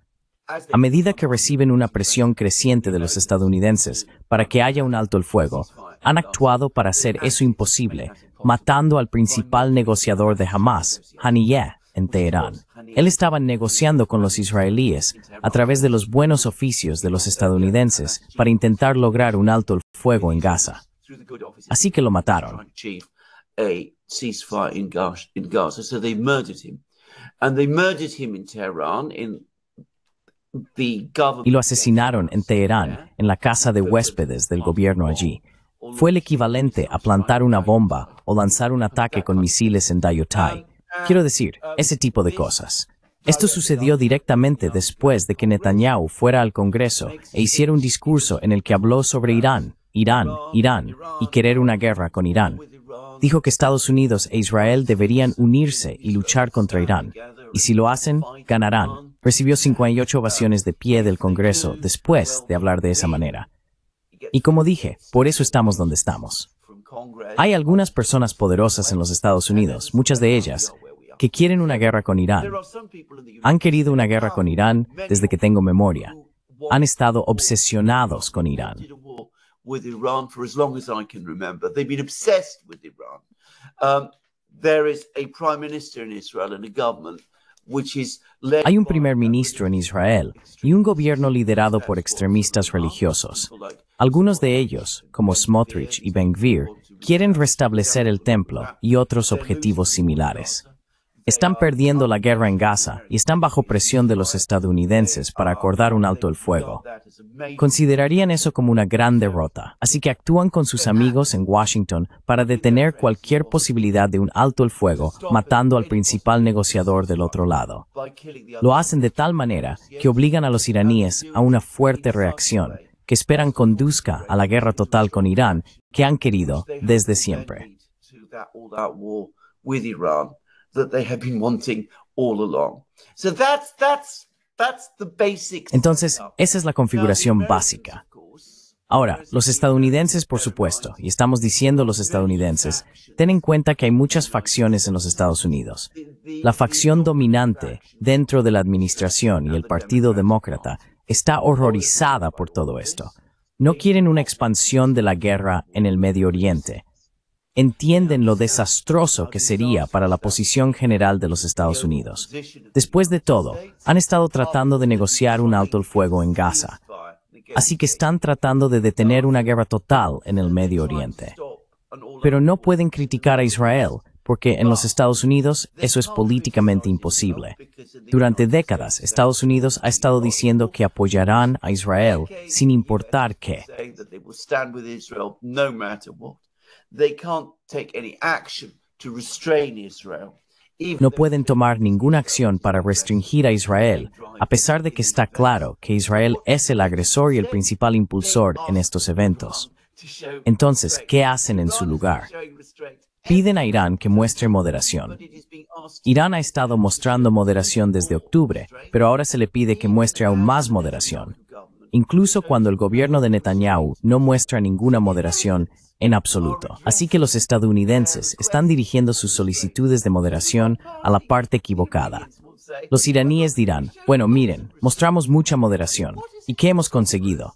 Speaker 2: A medida que reciben una presión creciente de los estadounidenses para que haya un alto el fuego, han actuado para hacer eso imposible, matando al principal negociador de Hamas, Haniyeh, en Teherán. Él estaba negociando con los israelíes a través de los buenos oficios de los estadounidenses para intentar lograr un alto el fuego en Gaza. Así que lo mataron. Y lo asesinaron en Teherán, en la casa de huéspedes del gobierno allí. Fue el equivalente a plantar una bomba o lanzar un ataque con misiles en Dayotai. Quiero decir, ese tipo de cosas. Esto sucedió directamente después de que Netanyahu fuera al Congreso e hiciera un discurso en el que habló sobre Irán, Irán, Irán y querer una guerra con Irán. Dijo que Estados Unidos e Israel deberían unirse y luchar contra Irán. Y si lo hacen, ganarán. Recibió 58 ovaciones de pie del Congreso después de hablar de esa manera. Y como dije, por eso estamos donde estamos. Hay algunas personas poderosas en los Estados Unidos, muchas de ellas, que quieren una guerra con Irán. Han querido una guerra con Irán desde que tengo memoria. Han estado obsesionados con Irán. Hay un primer ministro en Israel y un gobierno liderado por extremistas religiosos. Algunos de ellos, como Smotrich y Ben-Gvir, quieren restablecer el templo y otros objetivos similares. Están perdiendo la guerra en Gaza y están bajo presión de los estadounidenses para acordar un alto el fuego. Considerarían eso como una gran derrota, así que actúan con sus amigos en Washington para detener cualquier posibilidad de un alto el fuego, matando al principal negociador del otro lado. Lo hacen de tal manera que obligan a los iraníes a una fuerte reacción que esperan conduzca a la guerra total con Irán que han querido desde siempre. Entonces, esa es la configuración básica. Ahora, los estadounidenses, por supuesto, y estamos diciendo los estadounidenses, ten en cuenta que hay muchas facciones en los Estados Unidos. La facción dominante dentro de la administración y el Partido Demócrata está horrorizada por todo esto. No quieren una expansión de la guerra en el Medio Oriente. Entienden lo desastroso que sería para la posición general de los Estados Unidos. Después de todo, han estado tratando de negociar un alto el fuego en Gaza. Así que están tratando de detener una guerra total en el Medio Oriente. Pero no pueden criticar a Israel porque en los Estados Unidos eso es políticamente imposible. Durante décadas, Estados Unidos ha estado diciendo que apoyarán a Israel sin importar qué. No pueden tomar ninguna acción para restringir a Israel, a pesar de que está claro que Israel es el agresor y el principal impulsor en estos eventos. Entonces, ¿qué hacen en su lugar? piden a Irán que muestre moderación. Irán ha estado mostrando moderación desde octubre, pero ahora se le pide que muestre aún más moderación, incluso cuando el gobierno de Netanyahu no muestra ninguna moderación en absoluto. Así que los estadounidenses están dirigiendo sus solicitudes de moderación a la parte equivocada. Los iraníes dirán, bueno, miren, mostramos mucha moderación. ¿Y qué hemos conseguido?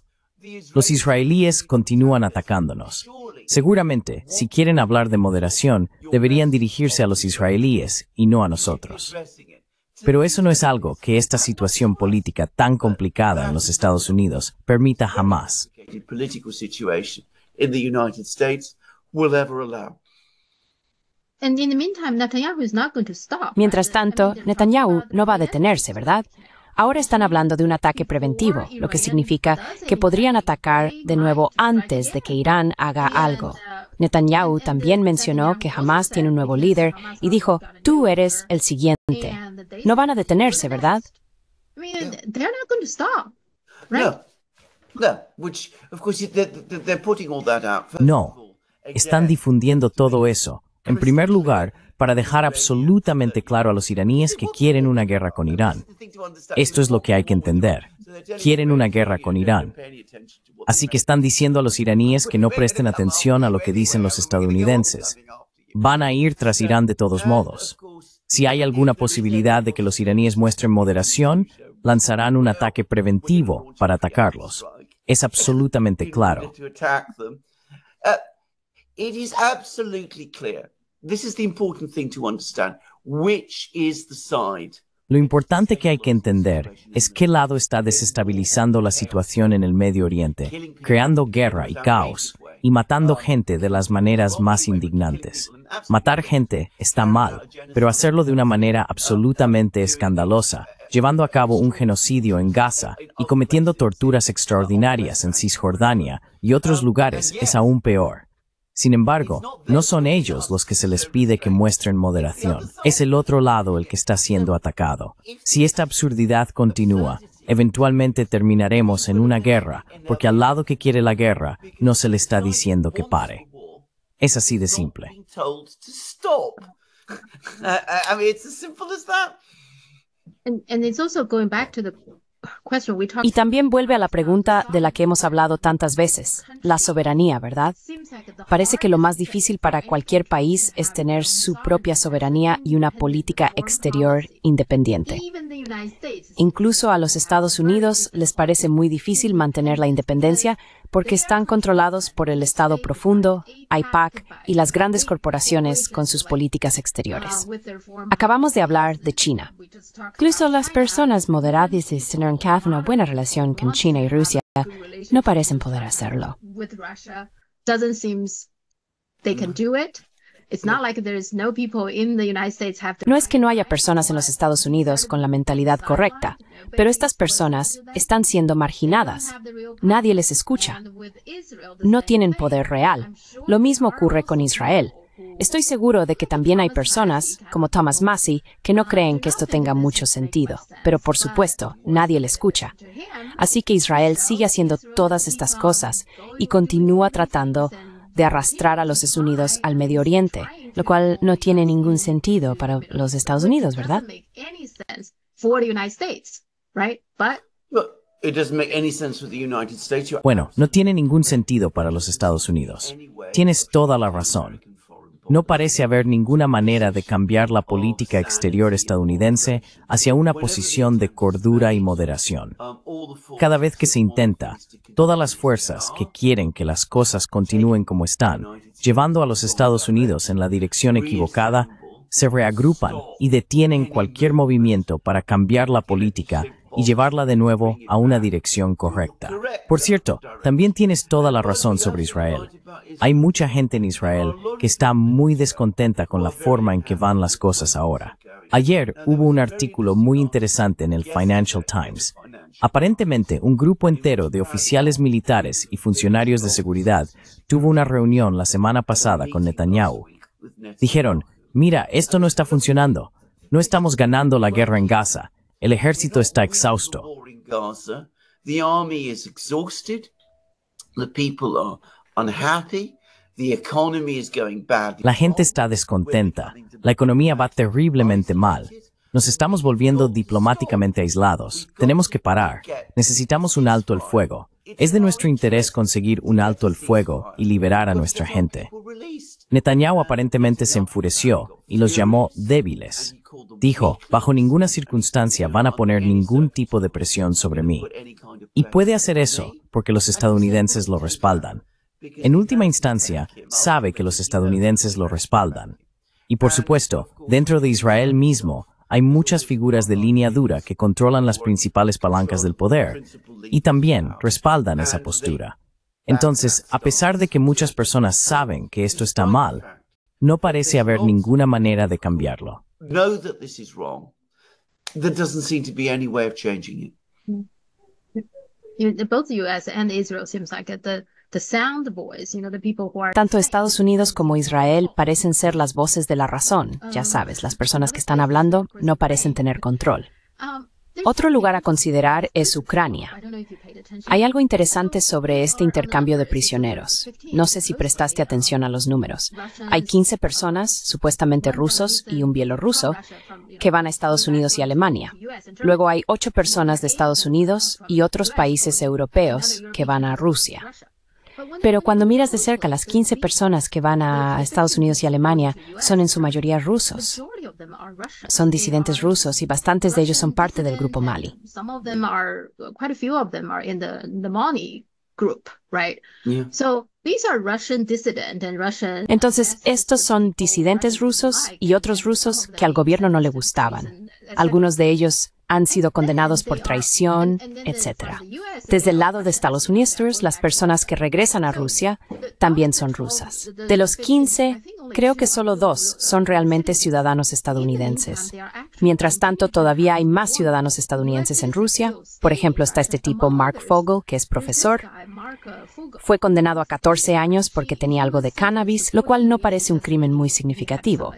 Speaker 2: Los israelíes continúan atacándonos. Seguramente, si quieren hablar de moderación, deberían dirigirse a los israelíes y no a nosotros. Pero eso no es algo que esta situación política tan complicada en los Estados Unidos permita jamás.
Speaker 1: Mientras tanto, Netanyahu no va a detenerse, ¿verdad? Ahora están hablando de un ataque preventivo, lo que significa que podrían atacar de nuevo antes de que Irán haga algo. Netanyahu también mencionó que jamás tiene un nuevo líder y dijo, tú eres el siguiente. No van a detenerse, ¿verdad?
Speaker 2: No, están difundiendo todo eso. En primer lugar, para dejar absolutamente claro a los iraníes que quieren una guerra con Irán. Esto es lo que hay que entender. Quieren una guerra con Irán. Así que están diciendo a los iraníes que no presten atención a lo que dicen los estadounidenses. Van a ir tras Irán de todos modos. Si hay alguna posibilidad de que los iraníes muestren moderación, lanzarán un ataque preventivo para atacarlos. Es absolutamente claro. Lo importante que hay que entender es qué lado está desestabilizando la situación en el Medio Oriente, creando guerra y caos y matando gente de las maneras más indignantes. Matar gente está mal, pero hacerlo de una manera absolutamente escandalosa, llevando a cabo un genocidio en Gaza y cometiendo torturas extraordinarias en Cisjordania y otros lugares es aún peor. Sin embargo, no son ellos los que se les pide que muestren moderación, es el otro lado el que está siendo atacado. Si esta absurdidad continúa, eventualmente terminaremos en una guerra, porque al lado que quiere la guerra no se le está diciendo que pare. Es así de simple.
Speaker 4: and it's
Speaker 3: also going back y
Speaker 1: también vuelve a la pregunta de la que hemos hablado tantas veces, la soberanía, ¿verdad? Parece que lo más difícil para cualquier país es tener su propia soberanía y una política exterior independiente. Incluso a los Estados Unidos les parece muy difícil mantener la independencia, porque están controlados por el Estado profundo, AIPAC y las grandes corporaciones con sus políticas exteriores. Acabamos de hablar de China. Incluso las personas moderadas y sin una buena relación con China y Rusia no parecen poder hacerlo. No es que no haya personas en los Estados Unidos con la mentalidad correcta, pero estas personas están siendo marginadas. Nadie les escucha. No tienen poder real. Lo mismo ocurre con Israel. Estoy seguro de que también hay personas, como Thomas Massey, que no creen que esto tenga mucho sentido, pero por supuesto, nadie le escucha. Así que Israel sigue haciendo todas estas cosas y continúa tratando de arrastrar a los Estados Unidos al Medio Oriente, lo cual no tiene ningún sentido para los Estados Unidos, ¿verdad?
Speaker 4: Bueno,
Speaker 2: no tiene ningún sentido para los Estados Unidos. Tienes toda la razón no parece haber ninguna manera de cambiar la política exterior estadounidense hacia una posición de cordura y moderación. Cada vez que se intenta, todas las fuerzas que quieren que las cosas continúen como están, llevando a los Estados Unidos en la dirección equivocada, se reagrupan y detienen cualquier movimiento para cambiar la política y llevarla de nuevo a una dirección correcta. Por cierto, también tienes toda la razón sobre Israel. Hay mucha gente en Israel que está muy descontenta con la forma en que van las cosas ahora. Ayer hubo un artículo muy interesante en el Financial Times. Aparentemente, un grupo entero de oficiales militares y funcionarios de seguridad tuvo una reunión la semana pasada con Netanyahu. Dijeron, mira, esto no está funcionando. No estamos ganando la guerra en Gaza el ejército está exhausto. La gente está descontenta. La economía va terriblemente mal. Nos estamos volviendo diplomáticamente aislados. Tenemos que parar. Necesitamos un alto el fuego. Es de nuestro interés conseguir un alto el fuego y liberar a nuestra gente. Netanyahu aparentemente se enfureció y los llamó débiles. Dijo, bajo ninguna circunstancia van a poner ningún tipo de presión sobre mí. Y puede hacer eso porque los estadounidenses lo respaldan. En última instancia, sabe que los estadounidenses lo respaldan. Y por supuesto, dentro de Israel mismo, hay muchas figuras de línea dura que controlan las principales palancas del poder y también respaldan esa postura. Entonces, a pesar de que muchas personas saben que esto está mal, no parece haber ninguna manera de cambiarlo
Speaker 4: know that this is wrong. There doesn't seem to be any
Speaker 1: way of changing it.
Speaker 3: Mm. both the U.S. and Israel seems like it. The Tanto
Speaker 1: Estados Unidos como Israel parecen ser las voces de la razón. Ya ah. sabes, las personas que están hablando no parecen tener control. Um, otro lugar a considerar es Ucrania. Hay algo interesante sobre este intercambio de prisioneros. No sé si prestaste atención a los números. Hay 15 personas, supuestamente rusos y un bielorruso, que van a Estados Unidos y Alemania. Luego hay 8 personas de Estados Unidos y otros países europeos que van a Rusia. Pero cuando miras de cerca, las 15 personas que van a Estados Unidos y Alemania son en su mayoría rusos. Son disidentes rusos y bastantes de ellos son parte del grupo Mali. Entonces, estos son disidentes rusos y otros rusos que al gobierno no le gustaban. Algunos de ellos han sido condenados por traición, etc. Desde el lado de Estados Unidos, las personas que regresan a Rusia también son rusas. De los 15, creo que solo dos son realmente ciudadanos estadounidenses. Mientras tanto, todavía hay más ciudadanos estadounidenses en Rusia. Por ejemplo, está este tipo, Mark Fogel, que es profesor. Fue condenado a 14 años porque tenía algo de cannabis, lo cual no parece un crimen muy significativo.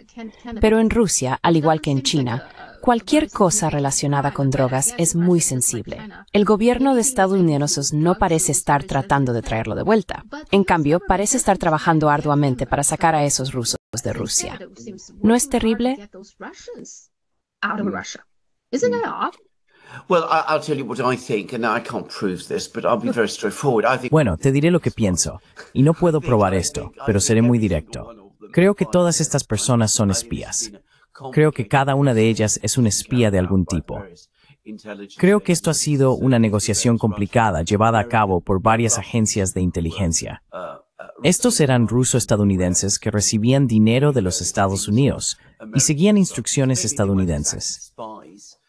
Speaker 1: Pero en Rusia, al igual que en China, Cualquier cosa relacionada con drogas es muy sensible. El gobierno de Estados Unidos no parece estar tratando de traerlo de vuelta. En cambio, parece estar trabajando arduamente para sacar a esos rusos de Rusia. ¿No es terrible?
Speaker 2: Bueno, te diré lo que pienso, y no puedo probar esto, pero seré muy directo. Creo que todas estas personas son espías. Creo que cada una de ellas es un espía de algún tipo. Creo que esto ha sido una negociación complicada llevada a cabo por varias agencias de inteligencia. Estos eran ruso-estadounidenses que recibían dinero de los Estados Unidos y seguían instrucciones estadounidenses.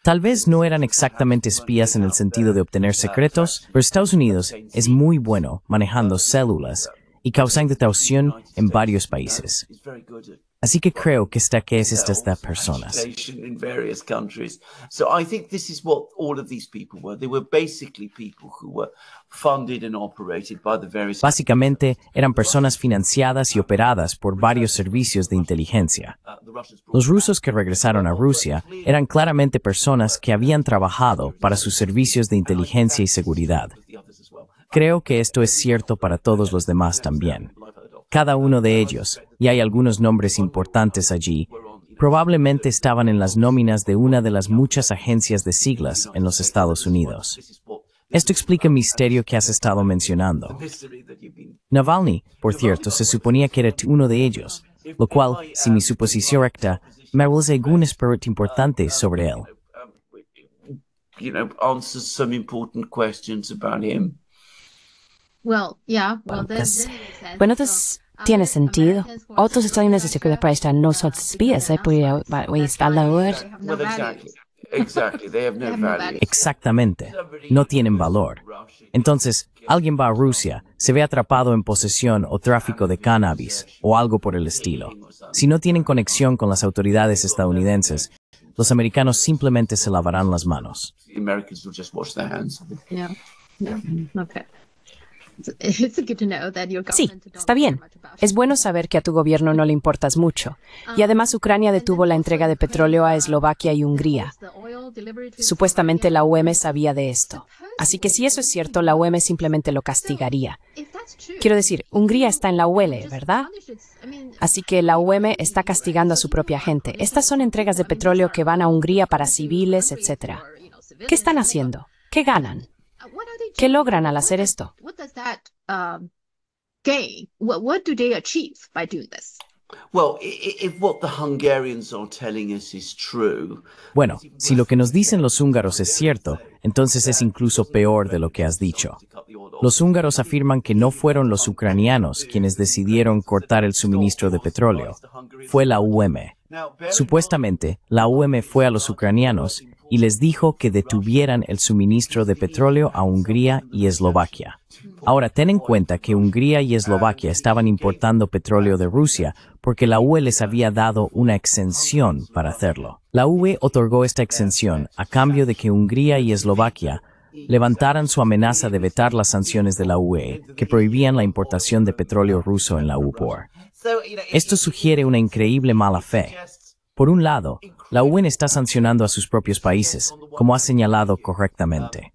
Speaker 2: Tal vez no eran exactamente espías en el sentido de obtener secretos, pero Estados Unidos es muy bueno manejando células y causando detención en varios países. Así que creo que es estas personas. Básicamente eran personas financiadas y operadas por varios servicios de inteligencia. Los rusos que regresaron a Rusia eran claramente personas que habían trabajado para sus servicios de inteligencia y seguridad. Creo que esto es cierto para todos los demás también cada uno de ellos, y hay algunos nombres importantes allí, probablemente estaban en las nóminas de una de las muchas agencias de siglas en los Estados Unidos. Esto explica el misterio que has estado mencionando. Navalny, por cierto, se suponía que era uno de ellos, lo cual, si mi suposición recta, me revela algún spirit importante sobre él
Speaker 1: bueno, entonces um, tiene sentido. Otros estadounidenses de seguridad para no son
Speaker 2: espías, ¿eh? Exactamente. No tienen valor. Entonces, alguien va a Rusia, se ve atrapado en posesión o tráfico de cannabis o algo por el estilo. Si no tienen conexión con las autoridades estadounidenses, los americanos simplemente se lavarán las manos.
Speaker 1: Yeah. Yeah. Okay. Sí, está bien. Es bueno saber que a tu gobierno no le importas mucho. Y um, además Ucrania detuvo la entrega de petróleo a Eslovaquia y Hungría. Supuestamente la UM sabía de esto. Así que si eso es cierto, la UM simplemente lo castigaría. Quiero decir, Hungría está en la UL, ¿verdad? Así que la UM está castigando a su propia gente. Estas son entregas de petróleo que van a Hungría para civiles, etc. ¿Qué están haciendo? ¿Qué ganan? ¿Qué logran al hacer esto?
Speaker 3: Bueno,
Speaker 2: si lo que nos dicen los húngaros es cierto, entonces es incluso peor de lo que has dicho. Los húngaros afirman que no fueron los ucranianos quienes decidieron cortar el suministro de petróleo, fue la UM. Supuestamente, la UM fue a los ucranianos y les dijo que detuvieran el suministro de petróleo a Hungría y Eslovaquia. Ahora, ten en cuenta que Hungría y Eslovaquia estaban importando petróleo de Rusia porque la UE les había dado una exención para hacerlo. La UE otorgó esta exención a cambio de que Hungría y Eslovaquia levantaran su amenaza de vetar las sanciones de la UE que prohibían la importación de petróleo ruso en la UPOR. Esto sugiere una increíble mala fe. Por un lado, la UN está sancionando a sus propios países, como ha señalado correctamente.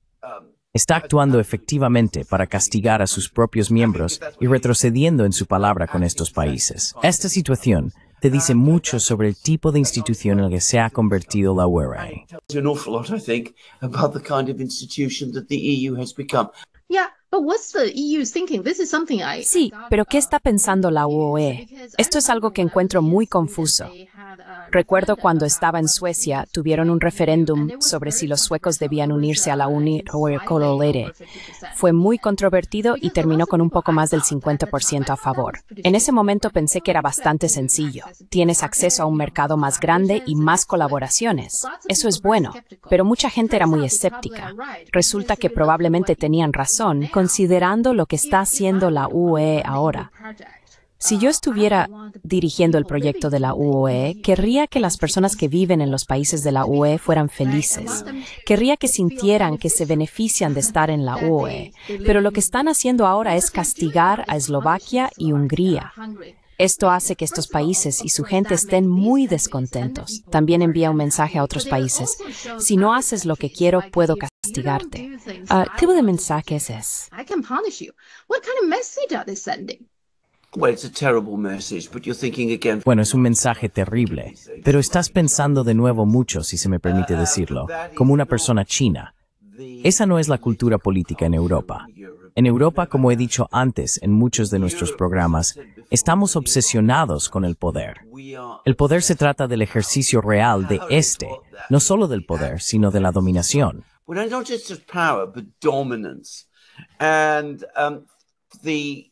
Speaker 2: Está actuando efectivamente para castigar a sus propios miembros y retrocediendo en su palabra con estos países. Esta situación te dice mucho sobre el tipo de institución en que se ha convertido la URI.
Speaker 1: E sí, pero ¿qué está pensando la UE? Esto es algo que encuentro muy confuso. Uh, Recuerdo cuando estaba en Suecia, tuvieron un referéndum sobre si los suecos debían unirse a la Uni Europea. Fue muy controvertido y terminó con un poco más del 50% a favor. En ese momento pensé que era bastante sencillo. Tienes acceso a un mercado más grande y más colaboraciones. Eso es bueno, pero mucha gente era muy escéptica. Resulta que probablemente tenían razón considerando lo que está haciendo la UE ahora. Si yo estuviera dirigiendo el proyecto de la UE, querría que las personas que viven en los países de la UE fueran felices. Querría que sintieran que se benefician de estar en la UE. Pero lo que están haciendo ahora es castigar a Eslovaquia y Hungría. Esto hace que estos países y su gente estén muy descontentos. También envía un mensaje a otros países. Si no haces lo que quiero, puedo castigarte castigarte. Ah, tipo de mensaje es ese?
Speaker 3: I you.
Speaker 2: Bueno, es un mensaje terrible, pero estás pensando de nuevo mucho, si se me permite decirlo, como una persona china. Esa no es la cultura política en Europa. En Europa, como he dicho antes en muchos de nuestros programas, estamos obsesionados con el poder. El poder se trata del ejercicio real de este, no solo del poder, sino de la dominación.
Speaker 4: Um, e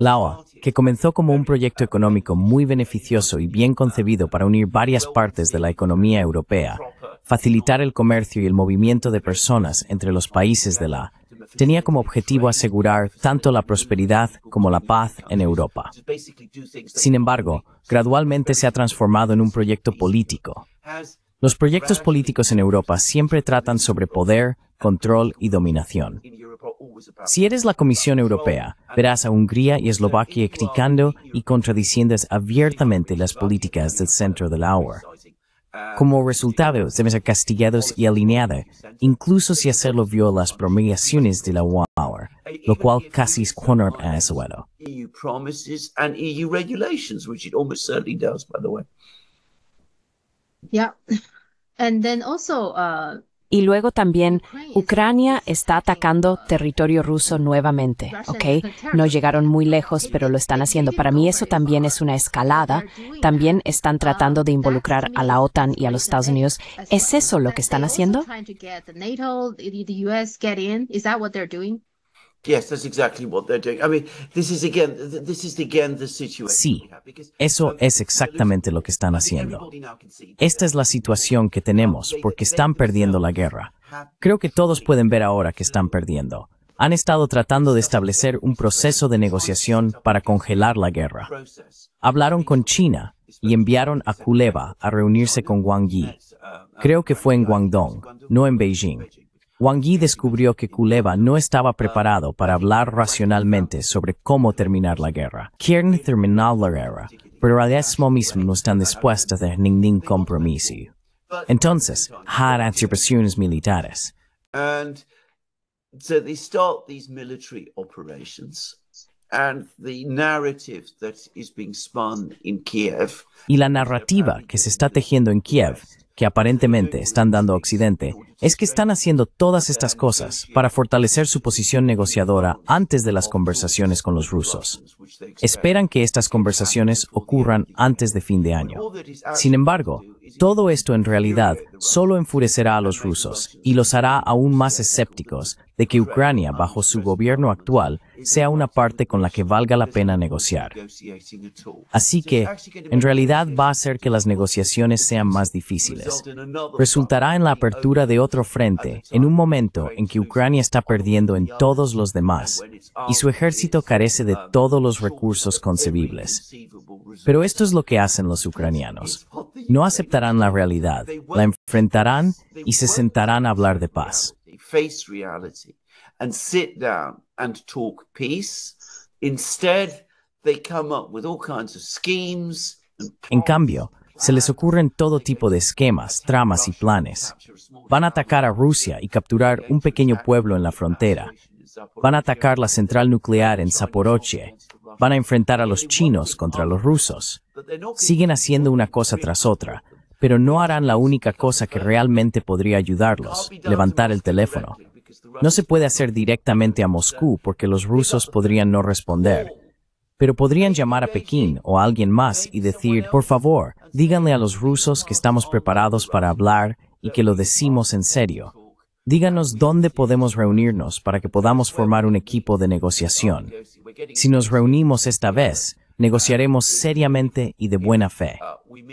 Speaker 2: la que comenzó como un proyecto económico muy beneficioso y bien concebido para unir varias partes de la economía europea, facilitar el comercio y el movimiento de personas entre los países de la tenía como objetivo asegurar tanto la prosperidad como la paz en Europa. Sin embargo, gradualmente se ha transformado en un proyecto político los proyectos políticos en Europa siempre tratan sobre poder, control y dominación. Si eres la Comisión Europea, verás a Hungría y Eslovaquia criticando y contradiciendo abiertamente las políticas del centro de la Como resultado, deben ser castigados y alineados, incluso si hacerlo viola las promulgaciones de la Hour, lo cual casi es by
Speaker 4: the
Speaker 1: Uh, y luego también Ucrania está atacando uh, territorio ruso nuevamente, ¿ok? No llegaron muy lejos, pero lo están haciendo. Para mí eso también es una escalada. También están uh, tratando de involucrar a la OTAN y a los Estados Unidos. ¿Es eso lo que están haciendo?
Speaker 4: Sí, eso
Speaker 2: es exactamente lo que están haciendo. Esta es la situación que tenemos porque están perdiendo la guerra. Creo que todos pueden ver ahora que están perdiendo. Han estado tratando de establecer un proceso de negociación para congelar la guerra. Hablaron con China y enviaron a Kuleba a reunirse con Wang Yi. Uh, Creo que fue en Guangdong, no en Beijing. Wang Yi descubrió que Kuleva no estaba preparado para hablar racionalmente sobre cómo terminar la guerra. Quieren terminar la guerra, pero al mismo mismo no están dispuestos a hacer ningún compromiso. Entonces, harán operaciones militares.
Speaker 4: And so they start these military operations. And the narrative that is being spun in
Speaker 2: Kiev. Y la narrativa que se está tejiendo en Kiev que aparentemente están dando a Occidente es que están haciendo todas estas cosas para fortalecer su posición negociadora antes de las conversaciones con los rusos. Esperan que estas conversaciones ocurran antes de fin de año. Sin embargo, todo esto en realidad solo enfurecerá a los rusos y los hará aún más escépticos de que Ucrania, bajo su gobierno actual, sea una parte con la que valga la pena negociar. Así que, en realidad, va a hacer que las negociaciones sean más difíciles. Resultará en la apertura de otro frente, en un momento en que Ucrania está perdiendo en todos los demás, y su ejército carece de um, todos los recursos concebibles. Pero esto es lo que hacen los ucranianos. No aceptarán la realidad, la enfrentarán y se sentarán a hablar de paz peace. En cambio, se les ocurren todo tipo de esquemas, tramas y planes. Van a atacar a Rusia y capturar un pequeño pueblo en la frontera. Van a atacar la central nuclear en Sapporoche. Van a enfrentar a los chinos contra los rusos. Siguen haciendo una cosa tras otra, pero no harán la única cosa que realmente podría ayudarlos, levantar el teléfono. No se puede hacer directamente a Moscú porque los rusos podrían no responder. Pero podrían llamar a Pekín o a alguien más y decir, por favor, díganle a los rusos que estamos preparados para hablar y que lo decimos en serio. Díganos dónde podemos reunirnos para que podamos formar un equipo de negociación. Si nos reunimos esta vez, negociaremos seriamente y de buena fe.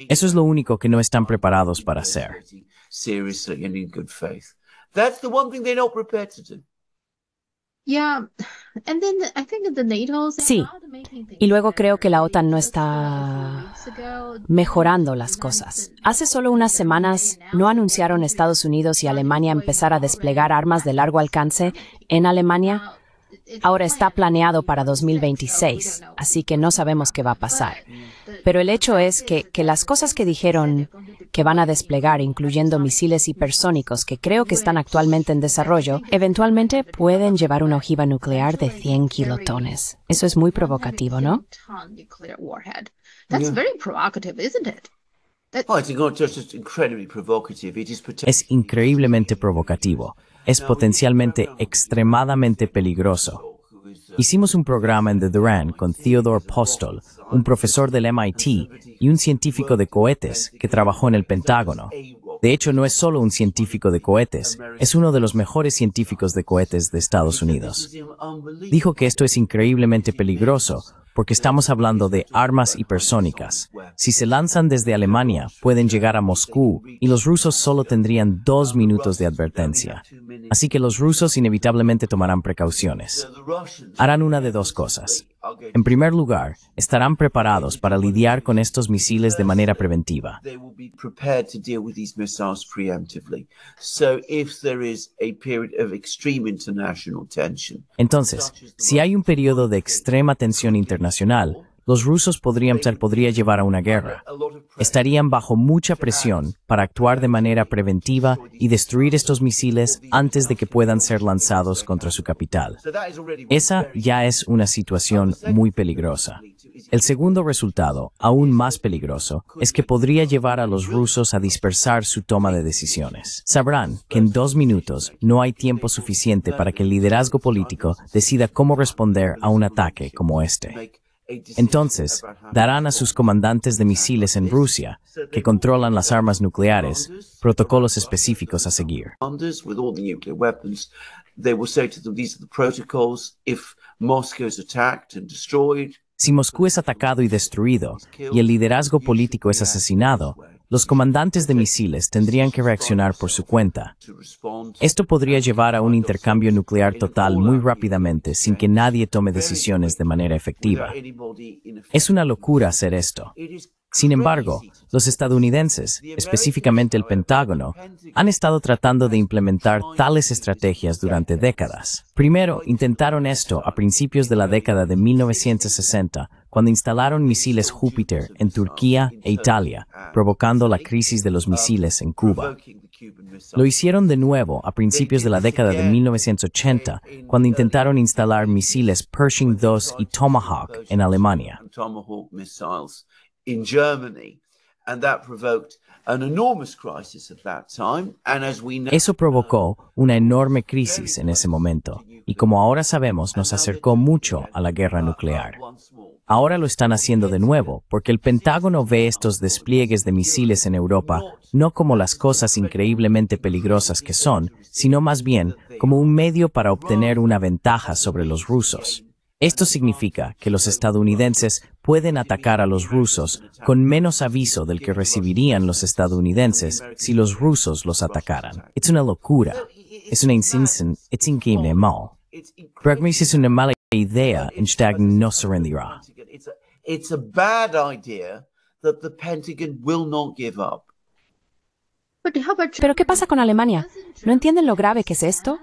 Speaker 2: Eso es lo único que no están preparados para hacer. Sí,
Speaker 1: y luego creo que la OTAN no está mejorando las cosas. Hace solo unas semanas no anunciaron Estados Unidos y Alemania empezar a desplegar armas de largo alcance en Alemania Ahora está planeado para 2026, así que no sabemos qué va a pasar. Pero el hecho es que, las cosas que dijeron que van a desplegar, incluyendo misiles hipersónicos que creo que están actualmente en desarrollo, eventualmente pueden llevar una ojiva nuclear de 100 kilotones. Eso es muy provocativo, ¿no?
Speaker 3: Oh,
Speaker 2: es increíblemente provocativo es potencialmente extremadamente peligroso. Hicimos un programa en The Duran con Theodore Postol, un profesor del MIT y un científico de cohetes que trabajó en el Pentágono. De hecho, no es solo un científico de cohetes, es uno de los mejores científicos de cohetes de Estados Unidos. Dijo que esto es increíblemente peligroso porque estamos hablando de armas hipersónicas. Si se lanzan desde Alemania, pueden llegar a Moscú y los rusos solo tendrían dos minutos de advertencia. Así que los rusos inevitablemente tomarán precauciones. Harán una de dos cosas. En primer lugar, estarán preparados para lidiar con estos misiles de manera preventiva. Entonces, si hay un periodo de extrema tensión internacional, los rusos podrían, podría llevar a una guerra. Estarían bajo mucha presión para actuar de manera preventiva y destruir estos misiles antes de que puedan ser lanzados contra su capital. Esa ya es una situación muy peligrosa. El segundo resultado, aún más peligroso, es que podría llevar a los rusos a dispersar su toma de decisiones. Sabrán que en dos minutos no hay tiempo suficiente para que el liderazgo político decida cómo responder a un ataque como este. Entonces, darán a sus comandantes de misiles en Rusia, que controlan las armas nucleares, protocolos específicos a seguir. Si Moscú es atacado y destruido, y el liderazgo político es asesinado, los comandantes de este misiles tendrían que reaccionar por su cuenta. Esto podría llevar a un intercambio nuclear total muy rápidamente sin que nadie tome decisiones de manera efectiva. Es una locura hacer esto. Sin embargo, los estadounidenses, específicamente el Pentágono, han estado tratando de implementar tales estrategias durante décadas. Primero, intentaron esto a principios de la década de 1960 cuando instalaron misiles Júpiter en Turquía e Italia, provocando la crisis de los misiles en Cuba. Lo hicieron de nuevo a principios de la década de 1980, cuando intentaron instalar misiles Pershing II y Tomahawk en Alemania. Eso provocó una enorme crisis en ese momento y como ahora sabemos nos acercó mucho a la guerra nuclear. Ahora lo están haciendo de nuevo, porque el Pentágono ve estos despliegues de misiles en Europa no como las cosas increíblemente peligrosas que son, sino más bien como un medio para obtener una ventaja sobre los rusos. Esto significa que los estadounidenses pueden atacar a los rusos con menos aviso del que recibirían los estadounidenses si los rusos los atacaran. Es una locura. Es una es no
Speaker 4: it's a bad idea that the Pentagon will not give up.
Speaker 1: Pero ¿qué pasa con Alemania? ¿No entienden lo grave que es esto?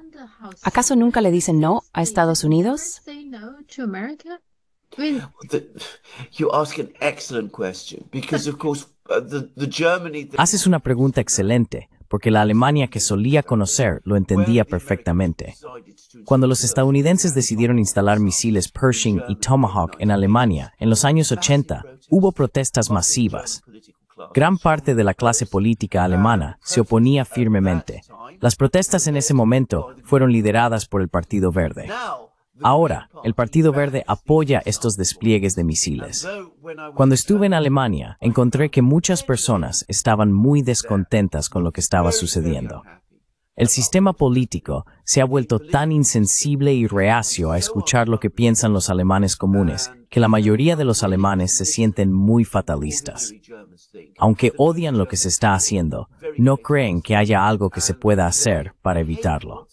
Speaker 1: ¿Acaso nunca le dicen no a Estados Unidos?
Speaker 4: Haces
Speaker 2: una pregunta excelente, porque la Alemania que solía conocer lo entendía perfectamente. Cuando los estadounidenses decidieron instalar misiles Pershing y Tomahawk en Alemania en los años 80, hubo protestas masivas. Gran parte de la clase política alemana se oponía firmemente. Las protestas en ese momento fueron lideradas por el Partido Verde. Ahora, el Partido Verde apoya estos despliegues de misiles. Cuando estuve en Alemania, encontré que muchas personas estaban muy descontentas con lo que estaba sucediendo. El sistema político se ha vuelto tan insensible y reacio a escuchar lo que piensan los alemanes comunes que la mayoría de los alemanes se sienten muy fatalistas. Aunque odian lo que se está haciendo, no creen que haya algo que se pueda hacer para evitarlo.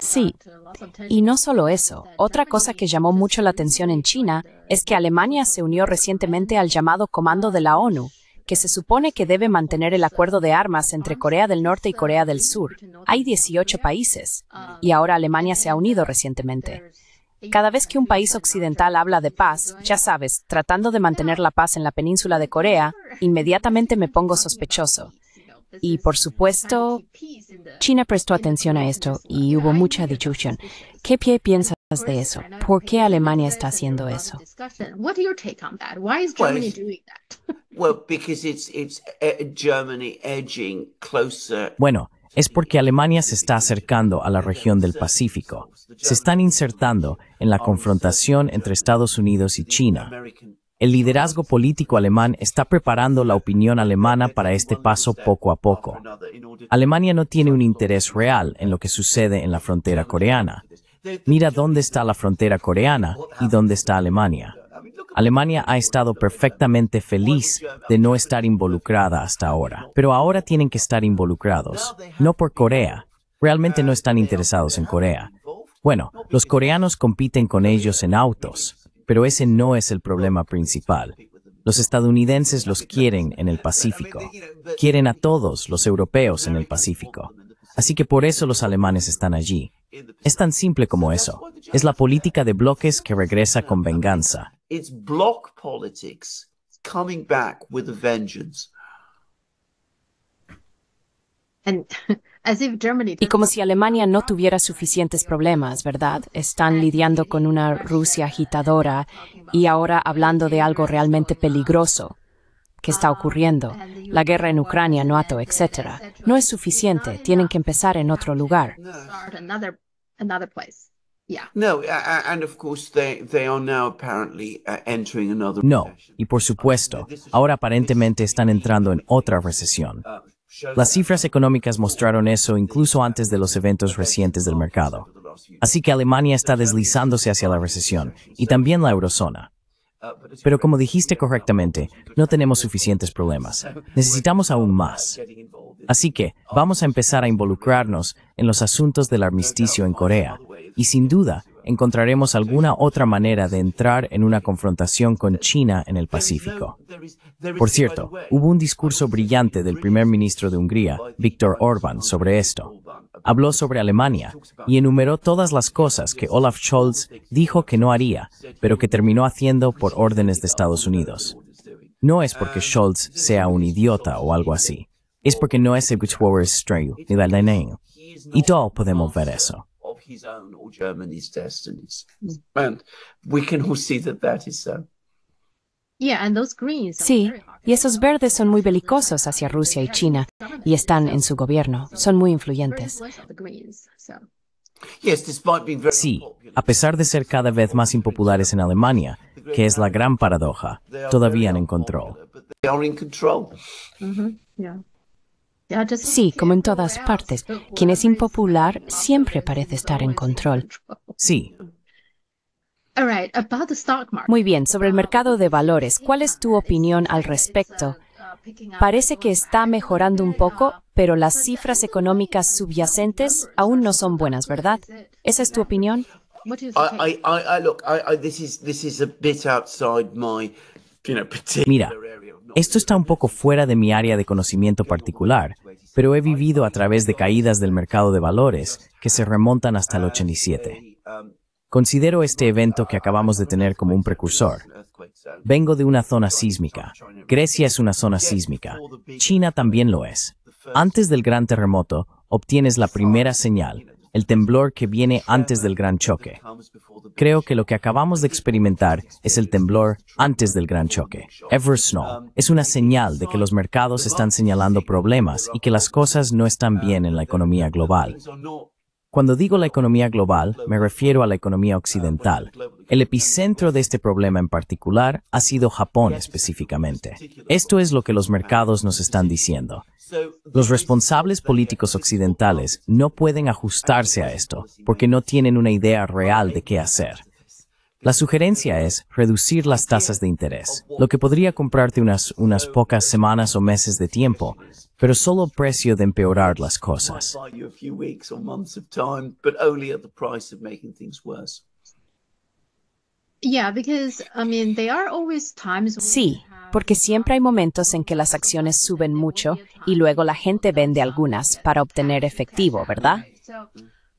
Speaker 1: Sí, y no solo eso, otra cosa que llamó mucho la atención en China es que Alemania se unió recientemente al llamado Comando de la ONU, que se supone que debe mantener el acuerdo de armas entre Corea del Norte y Corea del Sur. Hay 18 países, y um, ahora Alemania se ha unido recientemente. Cada vez que un país occidental habla de paz, ya sabes, tratando de mantener la paz en la península de Corea, inmediatamente me pongo sospechoso. Y por supuesto, China prestó atención a esto y hubo mucha discusión. ¿Qué pie piensas de eso? ¿Por qué Alemania está haciendo eso?
Speaker 2: Bueno, es porque Alemania se está acercando a la región del Pacífico. Se están insertando en la confrontación entre Estados Unidos y China. El liderazgo político alemán está preparando la opinión alemana para este paso poco a poco. Alemania no tiene un interés real en lo que sucede en la frontera coreana. Mira dónde está la frontera coreana y dónde está Alemania. Alemania ha estado perfectamente feliz de no estar involucrada hasta ahora, pero ahora tienen que estar involucrados, no por Corea. Realmente no están interesados en Corea. Bueno, los coreanos compiten con ellos en autos, pero ese no es el problema principal. Los estadounidenses los quieren en el Pacífico. Quieren a todos los europeos en el Pacífico. Así que por eso los alemanes están allí. Es tan simple como eso. Es la política de bloques que regresa con venganza.
Speaker 4: It's block politics coming back with vengeance.
Speaker 1: Y como si Alemania no tuviera suficientes problemas, ¿verdad? Están lidiando con una Rusia agitadora y ahora hablando de algo realmente peligroso que está ocurriendo, la guerra en Ucrania, NATO, etc. No es suficiente, tienen que empezar en otro lugar.
Speaker 4: No,
Speaker 2: y por supuesto, ahora aparentemente están entrando en otra recesión. Uh, Las cifras económicas mostraron eso incluso antes de los eventos recientes del mercado. Así que Alemania está deslizándose hacia la recesión y también la eurozona. Pero como dijiste correctamente, no tenemos suficientes problemas. Necesitamos aún más. Así que vamos a empezar a involucrarnos en los asuntos del armisticio en Corea. Y sin duda, encontraremos alguna otra manera de entrar en una confrontación con China en el Pacífico. Por cierto, hubo un discurso brillante del primer ministro de Hungría, Viktor Orbán, sobre esto. Habló sobre Alemania y enumeró todas las cosas que Olaf Scholz dijo que no haría, pero que terminó haciendo por órdenes de Estados Unidos. No es porque Scholz sea un idiota o algo así. Es porque no es el ni la Y todos podemos ver eso.
Speaker 1: Sí, y esos verdes son muy belicosos hacia Rusia y China y están en su gobierno, son muy influyentes.
Speaker 2: Sí, a pesar de ser cada vez más impopulares en Alemania, que es la gran paradoja, todavía en control.
Speaker 1: Mm-hmm, Sí, como en todas partes, quien es impopular siempre parece estar en control. Sí. Muy bien, sobre el mercado de valores, ¿cuál es tu opinión al respecto? Parece que está mejorando un poco, pero las cifras económicas subyacentes aún no son buenas, ¿verdad? ¿Esa es tu opinión?
Speaker 4: Mira,
Speaker 2: esto está un poco fuera de mi área de conocimiento particular, pero he vivido a través de caídas del mercado de valores que se remontan hasta el 87. Considero este evento que acabamos de tener como un precursor. Vengo de una zona sísmica. Grecia es una zona sísmica. China también lo es. Antes del gran terremoto, obtienes la primera señal, el temblor que viene antes del gran choque. Creo que lo que acabamos de experimentar es el temblor antes del gran choque. Ever Snow es una señal de que los mercados están señalando problemas y que las cosas no están bien en la economía global. Cuando digo la economía global, me refiero a la economía occidental. El epicentro de este problema en particular ha sido Japón específicamente. Esto es lo que los mercados nos están diciendo. Los responsables políticos occidentales no pueden ajustarse a esto porque no tienen una idea real de qué hacer. La sugerencia es reducir las tasas de interés, lo que podría comprarte unas, pocas semanas o meses de tiempo, pero solo a precio de empeorar las cosas.
Speaker 1: Sí, porque siempre hay momentos en que las acciones suben mucho y luego la gente vende algunas para obtener efectivo, ¿verdad?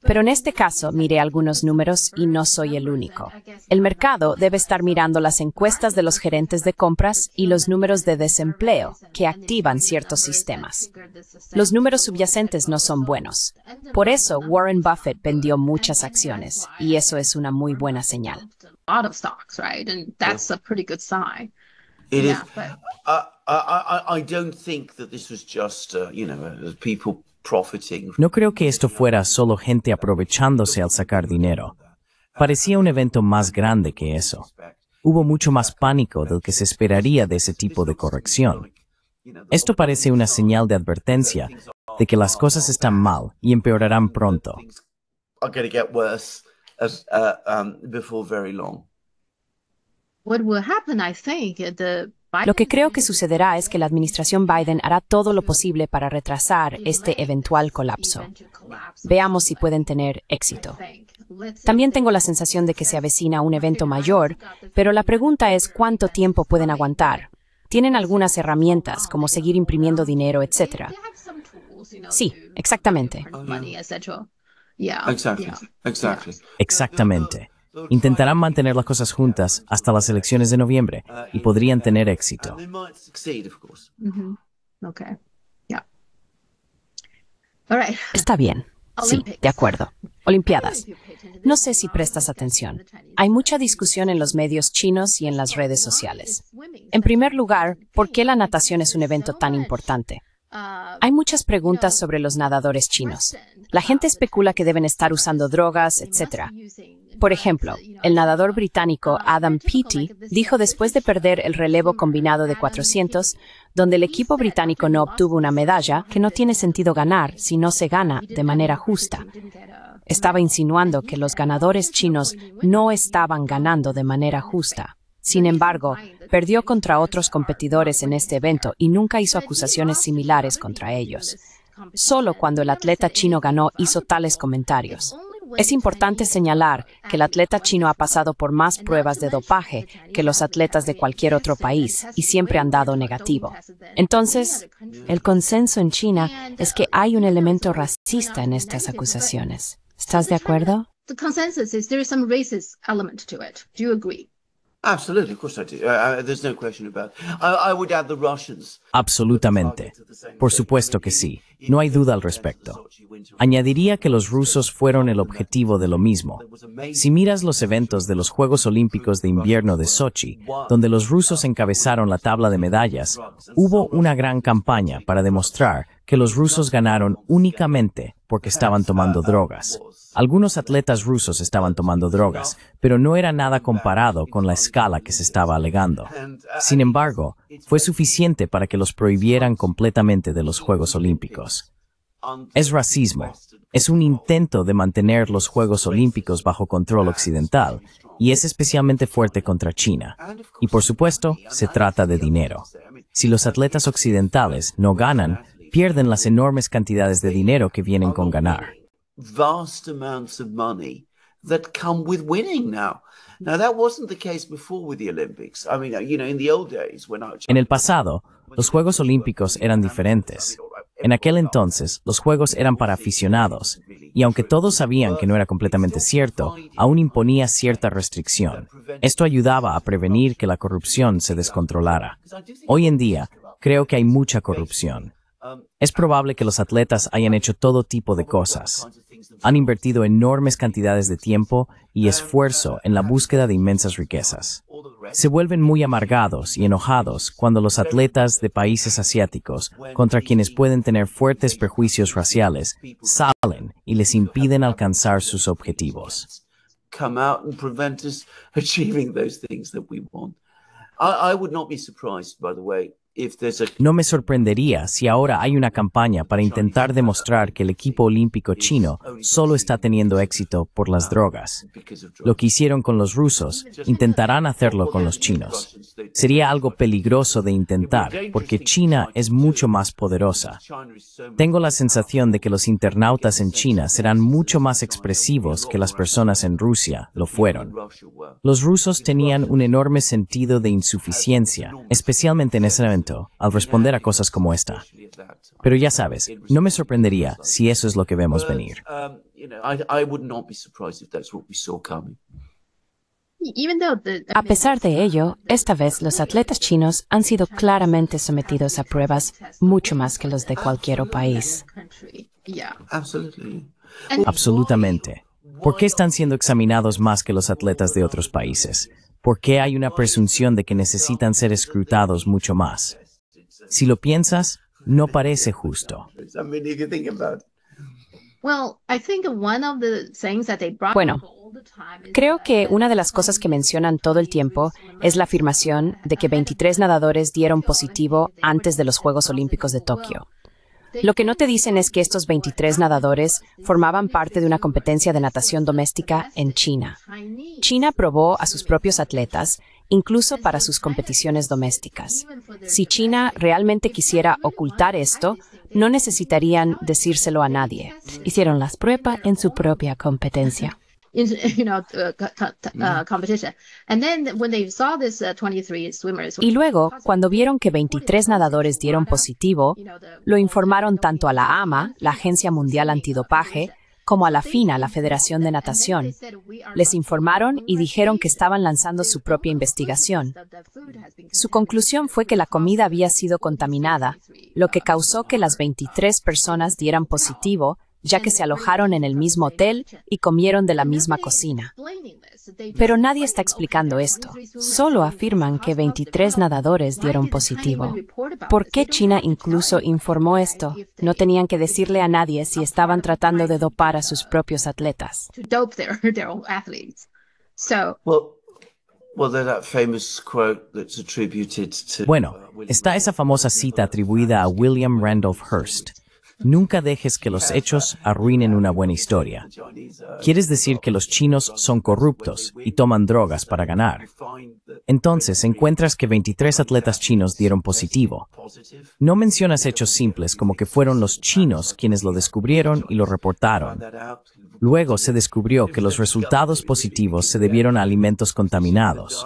Speaker 1: Pero en este caso miré algunos números y no soy el único. El mercado debe estar mirando las encuestas de los gerentes de compras y los números de desempleo que activan ciertos sistemas. Los números subyacentes no son buenos. Por eso Warren Buffett vendió muchas acciones y eso es una muy buena señal.
Speaker 2: No creo que esto fuera solo gente aprovechándose al sacar dinero. Parecía un evento más grande que eso. Hubo mucho más pánico del que se esperaría de ese tipo de corrección. Esto parece una señal de advertencia de que las cosas están mal y empeorarán pronto
Speaker 1: lo que creo que sucederá es que la administración Biden hará todo lo posible para retrasar este eventual colapso. Veamos si pueden tener éxito. También tengo la sensación de que se avecina un evento mayor, pero la pregunta es cuánto tiempo pueden aguantar. Tienen algunas herramientas, como seguir imprimiendo dinero, etcétera Sí, exactamente.
Speaker 2: Exactamente. Intentarán mantener las cosas juntas hasta las elecciones de noviembre y podrían tener éxito.
Speaker 4: Mm-hmm.
Speaker 2: Está bien. Sí, de acuerdo.
Speaker 1: Olimpiadas. No sé si prestas atención. Hay mucha discusión en los medios chinos y en las redes sociales. En primer lugar, ¿por qué la natación es un evento tan importante? Ah, Hay muchas preguntas sobre los nadadores chinos. La gente especula que deben estar usando drogas, etc. Por ejemplo, el nadador uh, británico uh, Adam Peaty dijo después de perder el relevo combinado de 400, donde el equipo británico no obtuvo una medalla, que no tiene sentido ganar si no se gana de manera justa. Estaba insinuando que los ganadores chinos no estaban ganando de manera justa. Sin embargo, perdió contra otros competidores en este evento y nunca hizo acusaciones similares contra ellos. Solo cuando el atleta chino ganó hizo tales comentarios. Es importante señalar que el atleta chino ha pasado por más pruebas de dopaje que los atletas de cualquier otro país y siempre han dado negativo. Entonces, el consenso en China es que hay un elemento racista en estas acusaciones. ¿Estás de acuerdo?
Speaker 2: Absolutely, of course I Absolutamente. Por supuesto que sí. No hay duda al respecto. Añadiría que los rusos fueron el objetivo de lo mismo. Si miras los eventos de los Juegos Olímpicos de Invierno de Sochi, donde los rusos encabezaron la tabla de medallas, hubo una gran campaña para demostrar que los rusos ganaron únicamente porque estaban tomando drogas. Algunos atletas rusos estaban tomando drogas, pero no era nada comparado con la escala que se estaba alegando. Sin embargo, fue suficiente para que los prohibieran completamente de los Juegos Olímpicos. Es racismo. Es un intento de mantener los Juegos Olímpicos bajo control occidental, y es especialmente fuerte contra China. Y por supuesto, se trata de dinero. Si los atletas occidentales no ganan, pierden las enormes cantidades de dinero que vienen con ganar. En el pasado, los Juegos Olímpicos eran diferentes. En aquel entonces, los juegos eran para aficionados, y aunque todos sabían que no era completamente cierto, aún imponía cierta restricción. Esto ayudaba a prevenir que la corrupción se descontrolara. Hoy en día, creo que hay mucha corrupción. Es probable que los atletas hayan hecho todo tipo de cosas. Han invertido enormes cantidades de tiempo y esfuerzo en la búsqueda de inmensas riquezas. Se vuelven muy amargados y enojados cuando los atletas de países asiáticos, contra quienes pueden tener fuertes prejuicios raciales, salen y les impiden alcanzar sus objetivos. No me sorprendería si ahora hay una campaña para intentar demostrar que el equipo olímpico chino solo está teniendo éxito por las drogas. Lo que hicieron con los rusos, intentarán hacerlo con los chinos. Sería algo peligroso de intentar porque China es mucho más poderosa. Tengo la sensación de que los internautas en China serán mucho más expresivos que las personas en Rusia lo fueron. Los rusos tenían un enorme sentido de insuficiencia, especialmente en ese aventura al responder a cosas como esta. Pero ya sabes, no me sorprendería si eso es lo que vemos venir.
Speaker 1: A pesar de ello, esta vez los atletas chinos han sido claramente sometidos a pruebas mucho más que los de cualquier otro país.
Speaker 2: Absolutamente. ¿Por qué están siendo examinados más que los atletas de otros países? ¿por qué hay una presunción de que necesitan ser escrutados mucho más? Si lo piensas, no parece justo.
Speaker 3: Bueno,
Speaker 1: creo que una de las cosas que mencionan todo el tiempo es la afirmación de que 23 nadadores dieron positivo antes de los Juegos Olímpicos de Tokio. Lo que no te dicen es que estos 23 nadadores formaban parte de una competencia de natación doméstica en China. China probó a sus propios atletas, incluso para sus competiciones domésticas. Si China realmente quisiera ocultar esto, no necesitarían decírselo a nadie. Hicieron las pruebas en su propia competencia. Y luego, cuando vieron que 23 nadadores dieron positivo, lo informaron tanto a la AMA, la Agencia Mundial Antidopaje, como a la FINA, la Federación de Natación. Les informaron y dijeron que estaban lanzando su propia investigación. Su conclusión fue que la comida había sido contaminada, lo que causó que las 23 personas dieran positivo ya que se alojaron en el mismo hotel y comieron de la misma cocina. Pero nadie está explicando esto. Solo afirman que 23 nadadores dieron positivo. ¿Por qué China incluso informó esto? No tenían que decirle a nadie si estaban tratando de dopar a sus propios atletas.
Speaker 4: Bueno, uh,
Speaker 2: está esa famosa cita atribuida a William Randolph Hearst Nunca dejes que los hechos arruinen una buena historia. Quieres decir que los chinos son corruptos y toman drogas para ganar. Entonces encuentras que 23 atletas chinos dieron positivo. No mencionas hechos simples como que fueron los chinos quienes lo descubrieron y lo reportaron. Luego se descubrió que los resultados positivos se debieron a alimentos contaminados.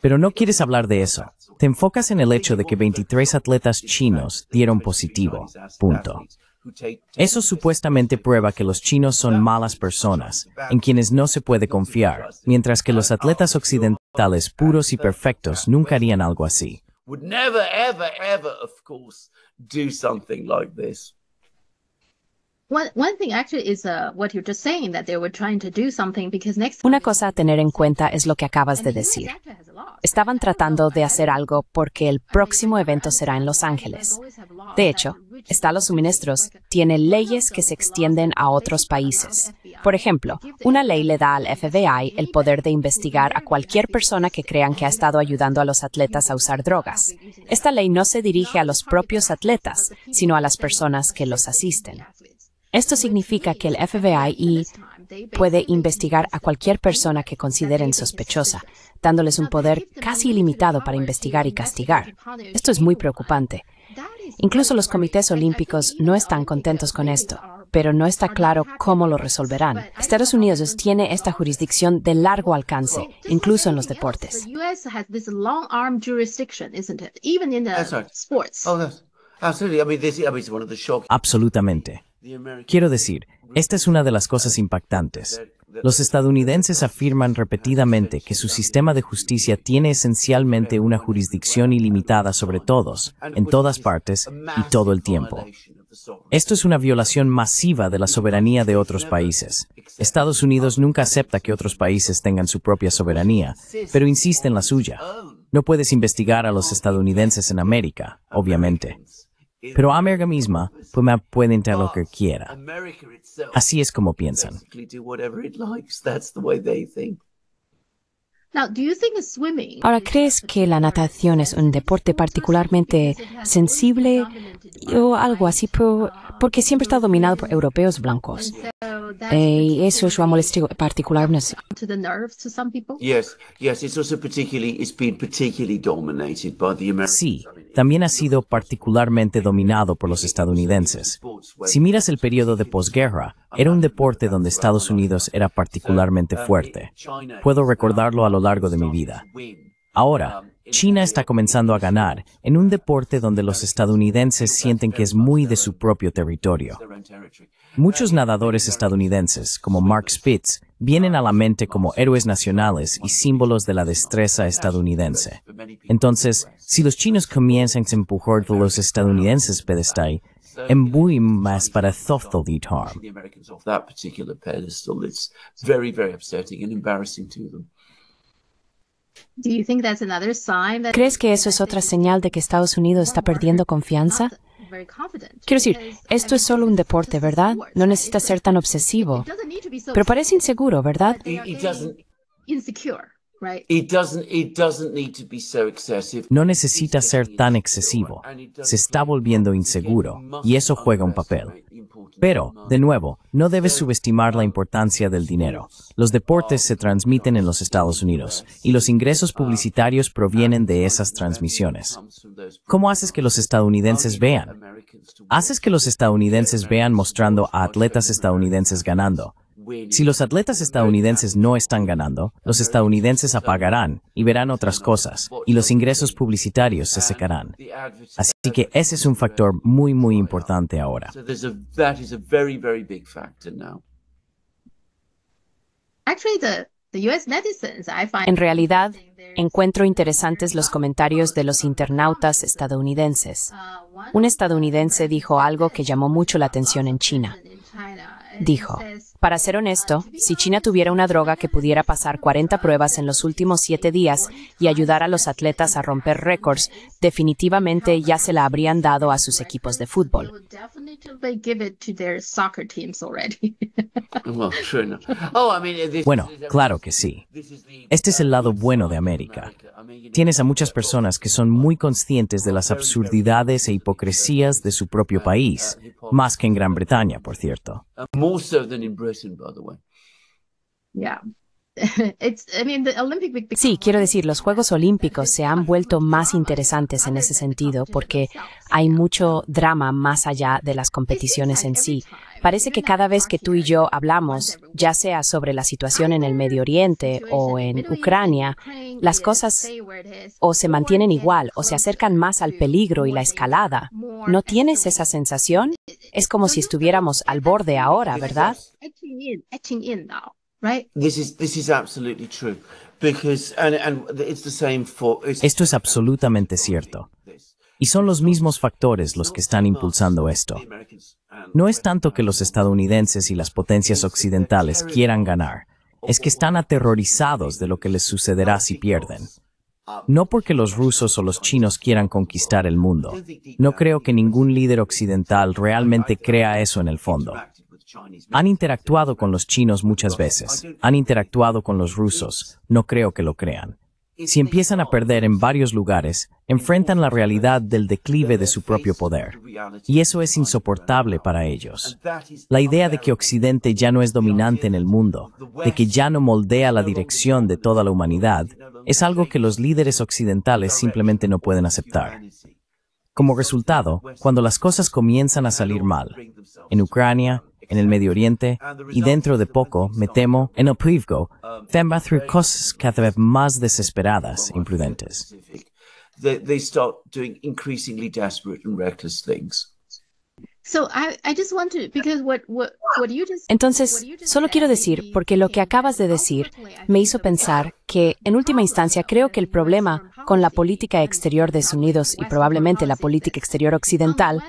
Speaker 2: Pero no quieres hablar de eso. Te enfocas en el hecho de que 23 atletas chinos dieron positivo. Punto. Eso supuestamente prueba que los chinos son malas personas, en quienes no se puede confiar, mientras que los atletas occidentales puros y perfectos nunca harían algo así.
Speaker 1: Una cosa a tener en cuenta es lo que acabas de decir. Estaban tratando de hacer algo porque el próximo evento será en Los Ángeles. De hecho, está los suministros, tiene leyes que se extienden a otros países. Por ejemplo, una ley le da al FBI el poder de investigar a cualquier persona que crean que ha estado ayudando a los atletas a usar drogas. Esta ley no se dirige a los propios atletas, sino a las personas que los asisten. Esto significa que el FBI puede investigar a cualquier persona que consideren sospechosa, dándoles un poder casi ilimitado para investigar y castigar. Esto es muy preocupante. Incluso los comités olímpicos no están contentos con esto, pero no está claro cómo lo resolverán. Estados Unidos tiene esta jurisdicción de largo alcance, incluso en los deportes.
Speaker 2: Absolutamente. Quiero decir, esta es una de las cosas impactantes. Los estadounidenses afirman repetidamente que su sistema de justicia tiene esencialmente una jurisdicción ilimitada sobre todos, en todas partes y todo el tiempo. Esto es una violación masiva de la soberanía de otros países. Estados Unidos nunca acepta que otros países tengan su propia soberanía, pero insiste en la suya. No puedes investigar a los estadounidenses en América, obviamente. Pero América misma pues puede entrar lo que quiera. Así es como piensan.
Speaker 1: Ahora, ¿crees que la natación es un deporte particularmente sensible o algo así? por porque siempre está dominado por europeos blancos. Eh, y eso es una molestia particular.
Speaker 2: Sí, también ha sido particularmente dominado por los estadounidenses. Si miras el periodo de posguerra, era un deporte donde Estados Unidos era particularmente fuerte. Puedo recordarlo a lo largo de mi vida. Ahora, China está comenzando a ganar en un deporte donde los estadounidenses sienten que es muy de su propio territorio. Muchos nadadores estadounidenses, como Mark Spitz, vienen a la mente como héroes nacionales y símbolos de la destreza estadounidense. Entonces, si los chinos comienzan a empujar a los estadounidenses pedestal, en muy más para harm.
Speaker 1: ¿Crees que eso es otra señal de que Estados Unidos está perdiendo confianza? Quiero decir, esto es solo un deporte, ¿verdad? No necesita ser tan obsesivo. Pero parece inseguro,
Speaker 2: ¿verdad? No necesita ser tan excesivo. Se está volviendo inseguro y eso juega un papel. Pero, de nuevo, no debes subestimar la ah, importancia del dinero. Los deportes ah, se transmiten en los Estados Unidos y los ingresos ah, publicitarios provienen de esas transmisiones. ¿Cómo haces que los estadounidenses vean? Haces que los estadounidenses vean mostrando a atletas estadounidenses ganando, si los atletas estadounidenses no están ganando, los estadounidenses apagarán y verán otras cosas, y los ingresos publicitarios se secarán. Así que ese es un factor muy, muy importante ahora.
Speaker 3: En
Speaker 1: realidad, encuentro interesantes los comentarios de los internautas estadounidenses. Uh, un estadounidense dijo algo que llamó mucho la atención en China dijo. Para ser honesto, si China tuviera una droga que pudiera pasar 40 pruebas en los últimos siete días y ayudar a los atletas a romper récords, definitivamente ya se la habrían dado a sus equipos de fútbol.
Speaker 3: Bueno, oh, claro
Speaker 2: que sí. Este es el lado bueno de América. Tienes a muchas personas que son muy conscientes de las absurdidades e hipocresías de su propio país, más que en Gran Bretaña, por cierto.
Speaker 1: Sí, quiero decir, los Juegos Olímpicos se han vuelto más interesantes en ese sentido porque hay mucho drama más allá de las competiciones en sí. Parece que cada vez que tú y yo hablamos, ya sea sobre la situación en el Medio Oriente o en Ucrania, las cosas o se mantienen igual o se acercan más al peligro y la escalada. ¿No tienes esa sensación? Es como si estuviéramos al borde ahora, ¿verdad?
Speaker 2: Esto es absolutamente cierto. Y son los mismos factores los que están impulsando esto. No es tanto que los estadounidenses y las potencias occidentales quieran ganar, es que están aterrorizados de lo que les sucederá si pierden. No porque los rusos o los chinos quieran conquistar el mundo. No creo que ningún líder occidental realmente crea eso en el fondo. Han interactuado con los chinos muchas veces, han interactuado con los rusos, no creo que lo crean. Si empiezan a perder en varios lugares, enfrentan la realidad del declive de su propio poder. Y eso es insoportable para ellos. La idea de que Occidente ya no es dominante en el mundo, de que ya no moldea la dirección de toda la humanidad, es algo que los líderes occidentales simplemente no pueden aceptar. Como resultado, cuando las cosas comienzan a salir mal, en Ucrania, en el Medio Oriente y dentro de poco, me temo, en Opivgo, va a cosas cada vez más desesperadas, e imprudentes.
Speaker 1: Entonces, solo quiero decir, porque lo que acabas de decir me hizo pensar que, en última instancia, creo que el problema con la política exterior de Estados Unidos y probablemente la política exterior occidental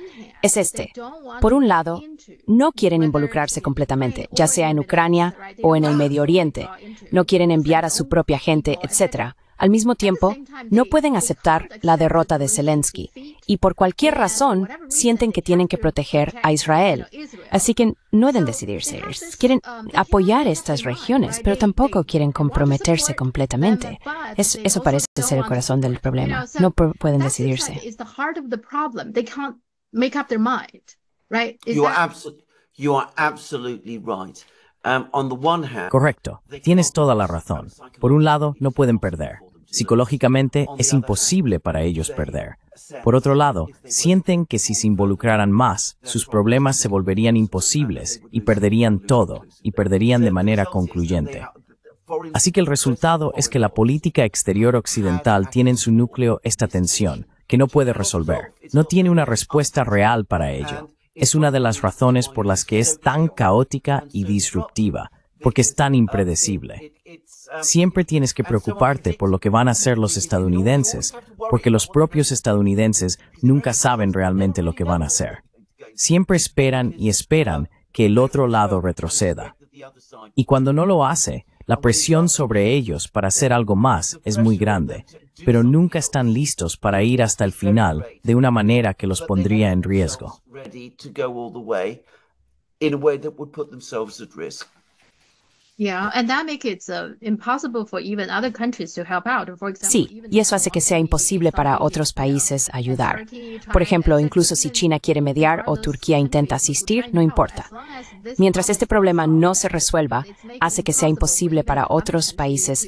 Speaker 1: es este. Por un lado, no quieren involucrarse completamente, ya sea en Ucrania o en el Medio Oriente. No quieren enviar a su propia gente, etc. Al mismo tiempo, no pueden aceptar la derrota de Zelensky y por cualquier razón sienten que tienen que proteger a Israel. Así que no deben decidirse. Quieren apoyar estas regiones, pero tampoco quieren comprometerse completamente. eso parece ser el corazón del problema. No pueden decidirse
Speaker 3: make up their mind,
Speaker 4: right? you, are right. Um, on the one hand, Correcto,
Speaker 2: tienes toda la razón. Por un lado, no pueden perder. Psicológicamente es imposible para ellos perder. Por otro lado, sienten que si se involucraran más, sus problemas se volverían imposibles y perderían todo, y perderían de manera concluyente. Así que el resultado es que la política exterior occidental tiene en su núcleo esta tensión, que no puede resolver. No tiene una respuesta real para ello. Es una de las razones por las que es tan caótica y disruptiva, porque es tan impredecible. Siempre tienes que preocuparte por lo que van a hacer los estadounidenses, porque los propios estadounidenses nunca saben realmente lo que van a hacer. Siempre esperan y esperan que el otro lado retroceda. Y cuando no lo hace, la presión sobre ellos para hacer algo más es muy grande, pero nunca están listos para ir hasta el final de una manera que los pondría en riesgo.
Speaker 1: Sí, y eso hace que sea imposible para otros países ayudar. Por ejemplo, incluso si China quiere mediar o Turquía intenta asistir, no importa. Mientras este problema no se resuelva, hace que sea imposible para otros países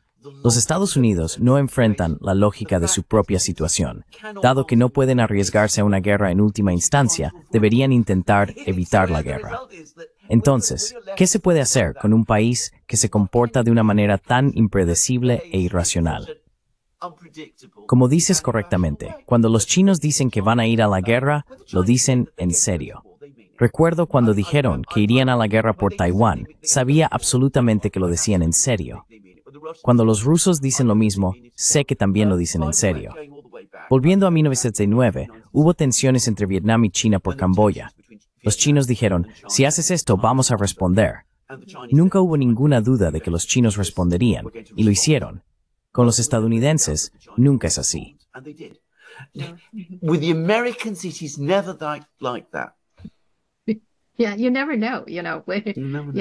Speaker 2: Los Estados Unidos no enfrentan la lógica de su propia situación. Dado que no pueden arriesgarse a una guerra en última instancia, deberían intentar evitar la guerra. Entonces, ¿qué se puede hacer con un país que se comporta de una manera tan impredecible e irracional? Como dices correctamente, cuando los chinos dicen que van a ir a la guerra, lo dicen en serio. Recuerdo cuando dijeron que irían a la guerra por Taiwán, sabía absolutamente que lo decían en serio. Cuando los rusos dicen lo mismo, sé que también lo dicen en serio. Volviendo a 1969, hubo tensiones entre Vietnam y China por Camboya. Los chinos dijeron, si haces esto, vamos a responder. Nunca hubo ninguna duda de que los chinos responderían, y lo hicieron. Con los estadounidenses, nunca es así.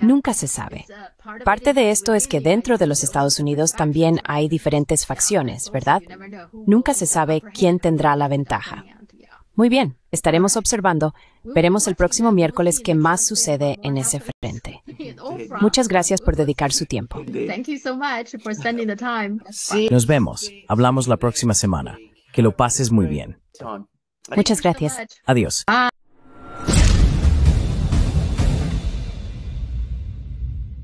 Speaker 1: Nunca se sabe. Uh, Parte de esto es que dentro de los Estados Unidos también hay diferentes facciones, ¿verdad? Nunca se sabe quién tendrá la ventaja. Muy bien, estaremos observando. Veremos el próximo miércoles qué más sucede en ese
Speaker 2: frente.
Speaker 3: Muchas
Speaker 2: gracias por dedicar su tiempo. Nos vemos. Hablamos la próxima semana. Que lo pases muy bien.
Speaker 1: Muchas gracias. Adiós.